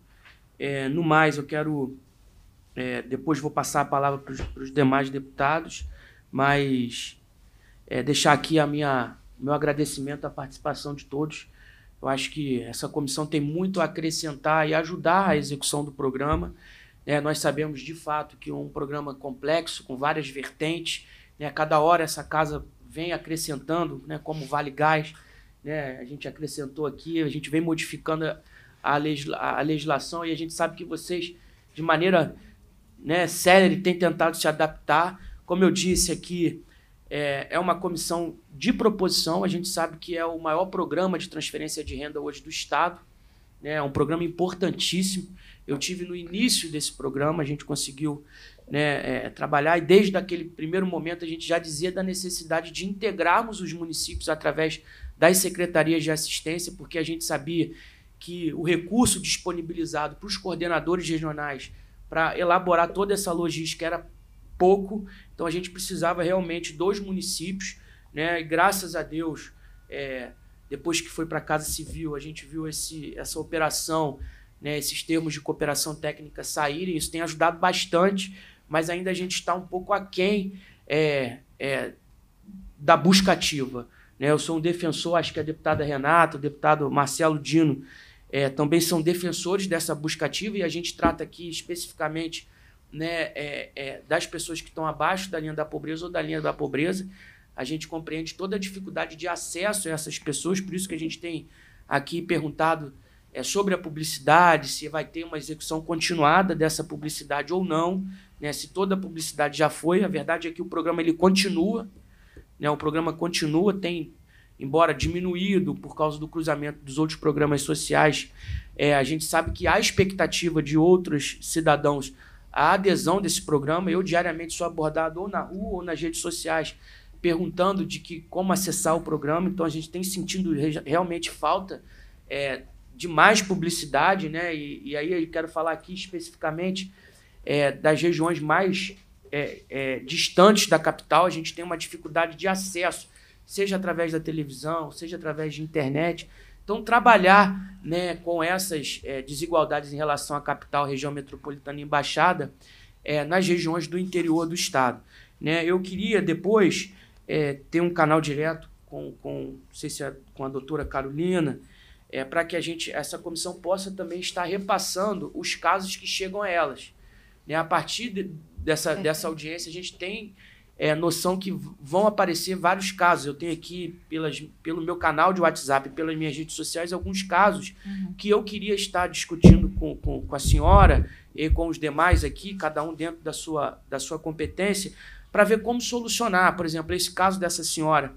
É, no mais, eu quero, é, depois vou passar a palavra para os demais deputados, mas é, deixar aqui a minha meu agradecimento à participação de todos. Eu acho que essa comissão tem muito a acrescentar e ajudar a execução do programa. É, nós sabemos de fato que é um programa complexo, com várias vertentes. Né? A cada hora essa casa vem acrescentando, né? como Vale Gás, né? a gente acrescentou aqui, a gente vem modificando a, legisla a legislação e a gente sabe que vocês, de maneira né, célere, têm tentado se adaptar. Como eu disse aqui, é, é uma comissão de proposição, a gente sabe que é o maior programa de transferência de renda hoje do Estado, né? é um programa importantíssimo. Eu tive no início desse programa, a gente conseguiu né, é, trabalhar e desde aquele primeiro momento a gente já dizia da necessidade de integrarmos os municípios através das secretarias de assistência, porque a gente sabia que o recurso disponibilizado para os coordenadores regionais para elaborar toda essa logística era pouco. Então a gente precisava realmente dos municípios, né? E graças a Deus, é, depois que foi para a Casa Civil, a gente viu esse, essa operação, né? Esses termos de cooperação técnica saírem. Isso tem ajudado bastante, mas ainda a gente está um pouco aquém é, é, da busca ativa. Né? Eu sou um defensor, acho que a deputada Renata, o deputado Marcelo Dino é, também são defensores dessa busca ativa e a gente trata aqui especificamente né, é, é, das pessoas que estão abaixo da linha da pobreza ou da linha da pobreza. A gente compreende toda a dificuldade de acesso a essas pessoas, por isso que a gente tem aqui perguntado é, sobre a publicidade, se vai ter uma execução continuada dessa publicidade ou não, né, se toda a publicidade já foi. A verdade é que o programa ele continua, né, o programa continua, tem, embora diminuído por causa do cruzamento dos outros programas sociais, é, a gente sabe que há expectativa de outros cidadãos a adesão desse programa. Eu diariamente sou abordado ou na rua ou nas redes sociais perguntando de que como acessar o programa. Então a gente tem sentindo realmente falta é, de mais publicidade, né? E, e, aí eu quero falar aqui especificamente é, das regiões mais é, é distantes da capital. A gente tem uma dificuldade de acesso, seja através da televisão, seja através de internet. Então, trabalhar né, com essas é, desigualdades em relação à capital, região metropolitana e embaixada é, nas regiões do interior do estado. Né? Eu queria depois é, ter um canal direto com, com, sei se é com a doutora Carolina, é, para que a gente, essa comissão possa também estar repassando os casos que chegam a elas. Né? A partir de, dessa, dessa audiência, a gente tem é, noção que vão aparecer vários casos. Eu tenho aqui, pelas, pelo meu canal de WhatsApp, pelas minhas redes sociais, alguns casos uhum. que eu queria estar discutindo com, com, com, a senhora e com os demais aqui, cada um dentro da sua, da sua competência, para ver como solucionar. Por exemplo, esse caso dessa senhora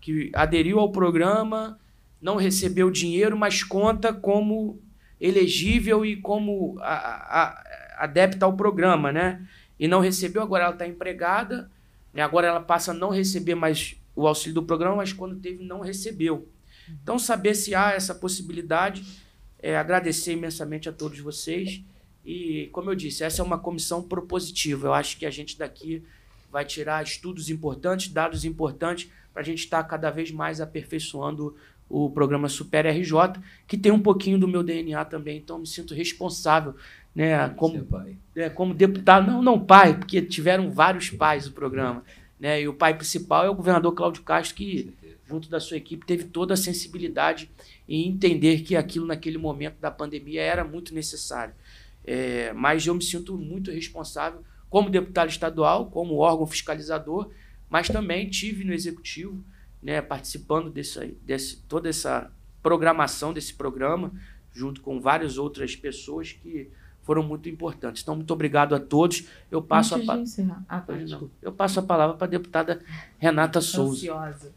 que aderiu ao programa, não recebeu dinheiro, mas conta como elegível e como a, a, a adepta ao programa, né? E não recebeu, agora ela está empregada e né? agora ela passa a não receber mais o auxílio do programa, mas quando teve, não recebeu. Então, saber se há essa possibilidade, é, agradecer imensamente a todos vocês. E, como eu disse, essa é uma comissão propositiva. Eu acho que a gente daqui vai tirar estudos importantes, dados importantes, para a gente estar tá cada vez mais aperfeiçoando o programa Super RJ, que tem um pouquinho do meu DNA também, então me sinto responsável né, como, é, como deputado, não, não pai, porque tiveram vários pais no programa, né, e o pai principal é o governador Cláudio Castro, que junto da sua equipe teve toda a sensibilidade em entender que aquilo naquele momento da pandemia era muito necessário. É, mas eu me sinto muito responsável como deputado estadual, como órgão fiscalizador, mas também tive no executivo, né, participando dessa desse toda essa programação desse programa, junto com várias outras pessoas que foram muito importantes. Então, muito obrigado a todos. Eu passo a Ah, Eu passo a palavra para a deputada Renata Souza. Ansiosa.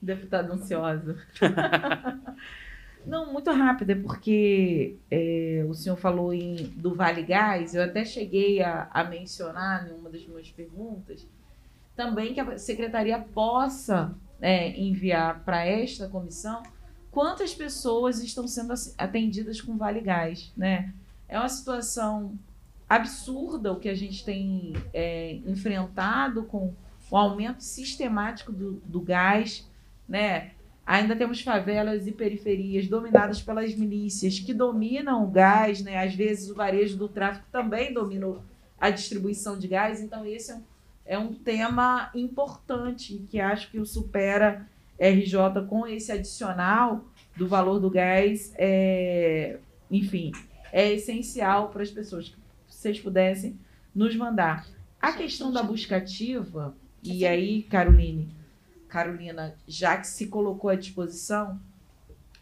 Deputada ansiosa. [laughs] Não, muito rápida, porque é, o senhor falou em, do Vale Gás, eu até cheguei a, a mencionar em uma das minhas perguntas, também que a secretaria possa é, enviar para esta comissão quantas pessoas estão sendo atendidas com Vale Gás, né? É uma situação absurda o que a gente tem é, enfrentado com o aumento sistemático do, do gás, né? Ainda temos favelas e periferias dominadas pelas milícias que dominam o gás, né? Às vezes o varejo do tráfico também dominou a distribuição de gás. Então esse é um, é um tema importante que acho que o supera RJ com esse adicional do valor do gás, é, enfim, é essencial para as pessoas que vocês pudessem nos mandar. A questão da busca ativa, e aí, Caroline, Carolina, já que se colocou à disposição,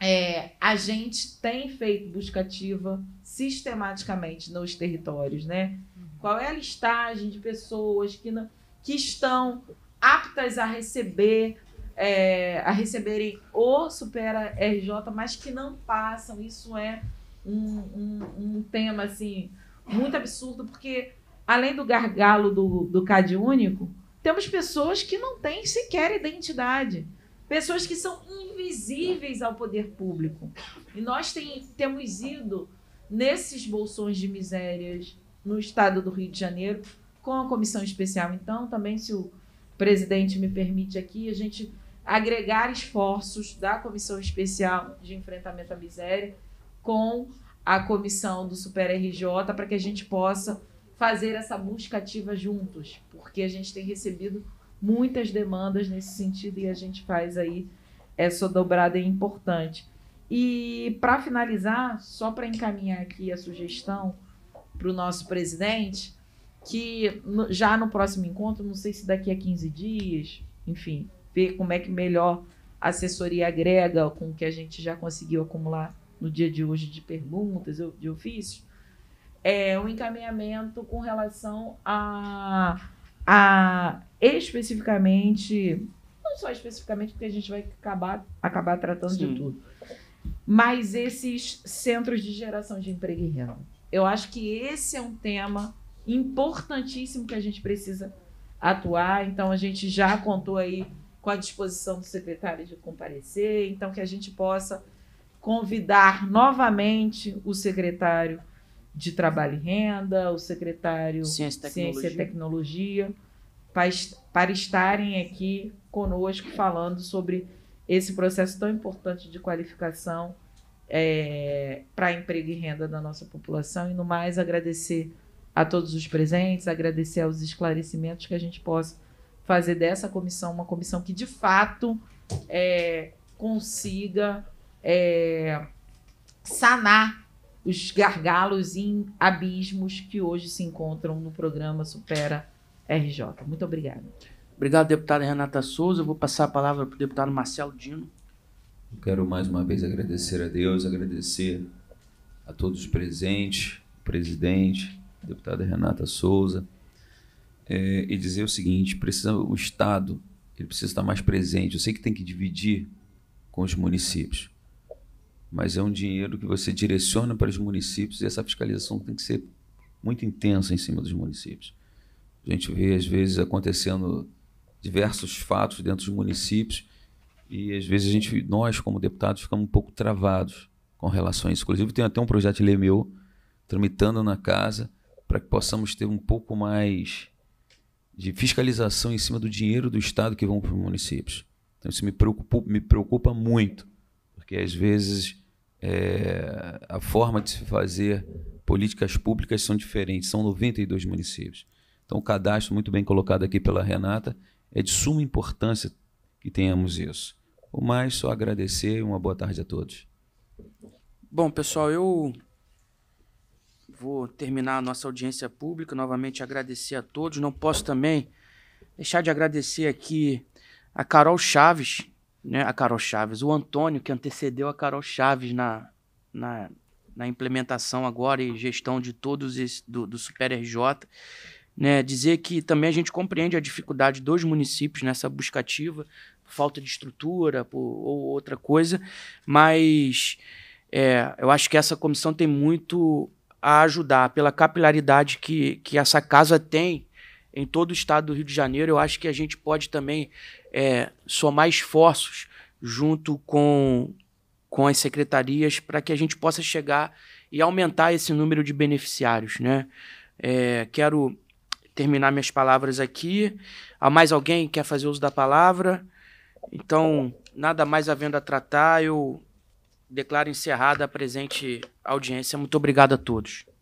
é, a gente tem feito busca ativa sistematicamente nos territórios, né? Uhum. Qual é a listagem de pessoas que, não, que estão aptas a receber, é, a receberem o Supera RJ, mas que não passam, isso é um, um, um tema assim muito absurdo, porque além do gargalo do, do CAD único, temos pessoas que não têm sequer identidade. Pessoas que são invisíveis ao poder público. E nós tem, temos ido nesses bolsões de misérias no estado do Rio de Janeiro, com a comissão especial. Então, também, se o presidente me permite aqui, a gente agregar esforços da comissão especial de enfrentamento à miséria com a comissão do Super RJ para que a gente possa fazer essa busca ativa juntos, porque a gente tem recebido muitas demandas nesse sentido e a gente faz aí essa dobrada importante. E para finalizar, só para encaminhar aqui a sugestão para o nosso presidente, que já no próximo encontro, não sei se daqui a 15 dias, enfim, ver como é que melhor a assessoria agrega com o que a gente já conseguiu acumular no dia de hoje de perguntas, de ofício é um encaminhamento com relação a, a especificamente, não só especificamente, porque a gente vai acabar, acabar tratando Sim. de tudo, mas esses centros de geração de emprego e renda. Eu acho que esse é um tema importantíssimo que a gente precisa atuar. Então, a gente já contou aí com a disposição do secretário de comparecer, então que a gente possa convidar novamente o secretário de Trabalho e Renda, o secretário Ciência e Tecnologia, Ciência e Tecnologia para, para estarem aqui conosco falando sobre esse processo tão importante de qualificação é, para emprego e renda da nossa população. E no mais, agradecer a todos os presentes, agradecer aos esclarecimentos que a gente possa fazer dessa comissão uma comissão que de fato é, consiga é, sanar os gargalos e abismos que hoje se encontram no programa Supera RJ. Muito obrigada. Obrigado, deputada Renata Souza. Eu vou passar a palavra para o deputado Marcelo Dino. Eu quero mais uma vez agradecer a Deus, agradecer a todos os presentes, presidente, deputada Renata Souza, é, e dizer o seguinte: precisa o Estado ele precisa estar mais presente. Eu sei que tem que dividir com os municípios, mas é um dinheiro que você direciona para os municípios e essa fiscalização tem que ser muito intensa em cima dos municípios. A gente vê, às vezes, acontecendo diversos fatos dentro dos municípios e, às vezes, a gente, nós, como deputados, ficamos um pouco travados com relação a isso. Inclusive, tem até um projeto de lei meu tramitando na casa para que possamos ter um pouco mais de fiscalização em cima do dinheiro do Estado que vão para os municípios. Então, isso me me preocupa muito, porque, às vezes, é, a forma de se fazer políticas públicas são diferentes, são 92 municípios. Então, o cadastro, muito bem colocado aqui pela Renata, é de suma importância que tenhamos isso. O mais, só agradecer e uma boa tarde a todos. Bom, pessoal, eu vou terminar a nossa audiência pública, novamente agradecer a todos. Não posso também deixar de agradecer aqui a Carol Chaves, né, a Carol Chaves, o Antônio, que antecedeu a Carol Chaves na, na, na implementação agora e gestão de todos esse, do, do Super RJ, né, dizer que também a gente compreende a dificuldade dos municípios nessa buscativa, falta de estrutura por, ou outra coisa, mas é, eu acho que essa comissão tem muito a ajudar pela capilaridade que, que essa casa tem em todo o estado do Rio de Janeiro. Eu acho que a gente pode também é, somar esforços junto com, com as secretarias para que a gente possa chegar e aumentar esse número de beneficiários. Né? É, quero terminar minhas palavras aqui. Há mais alguém que quer fazer uso da palavra? Então, nada mais havendo a tratar, eu declaro encerrada a presente audiência. Muito obrigado a todos.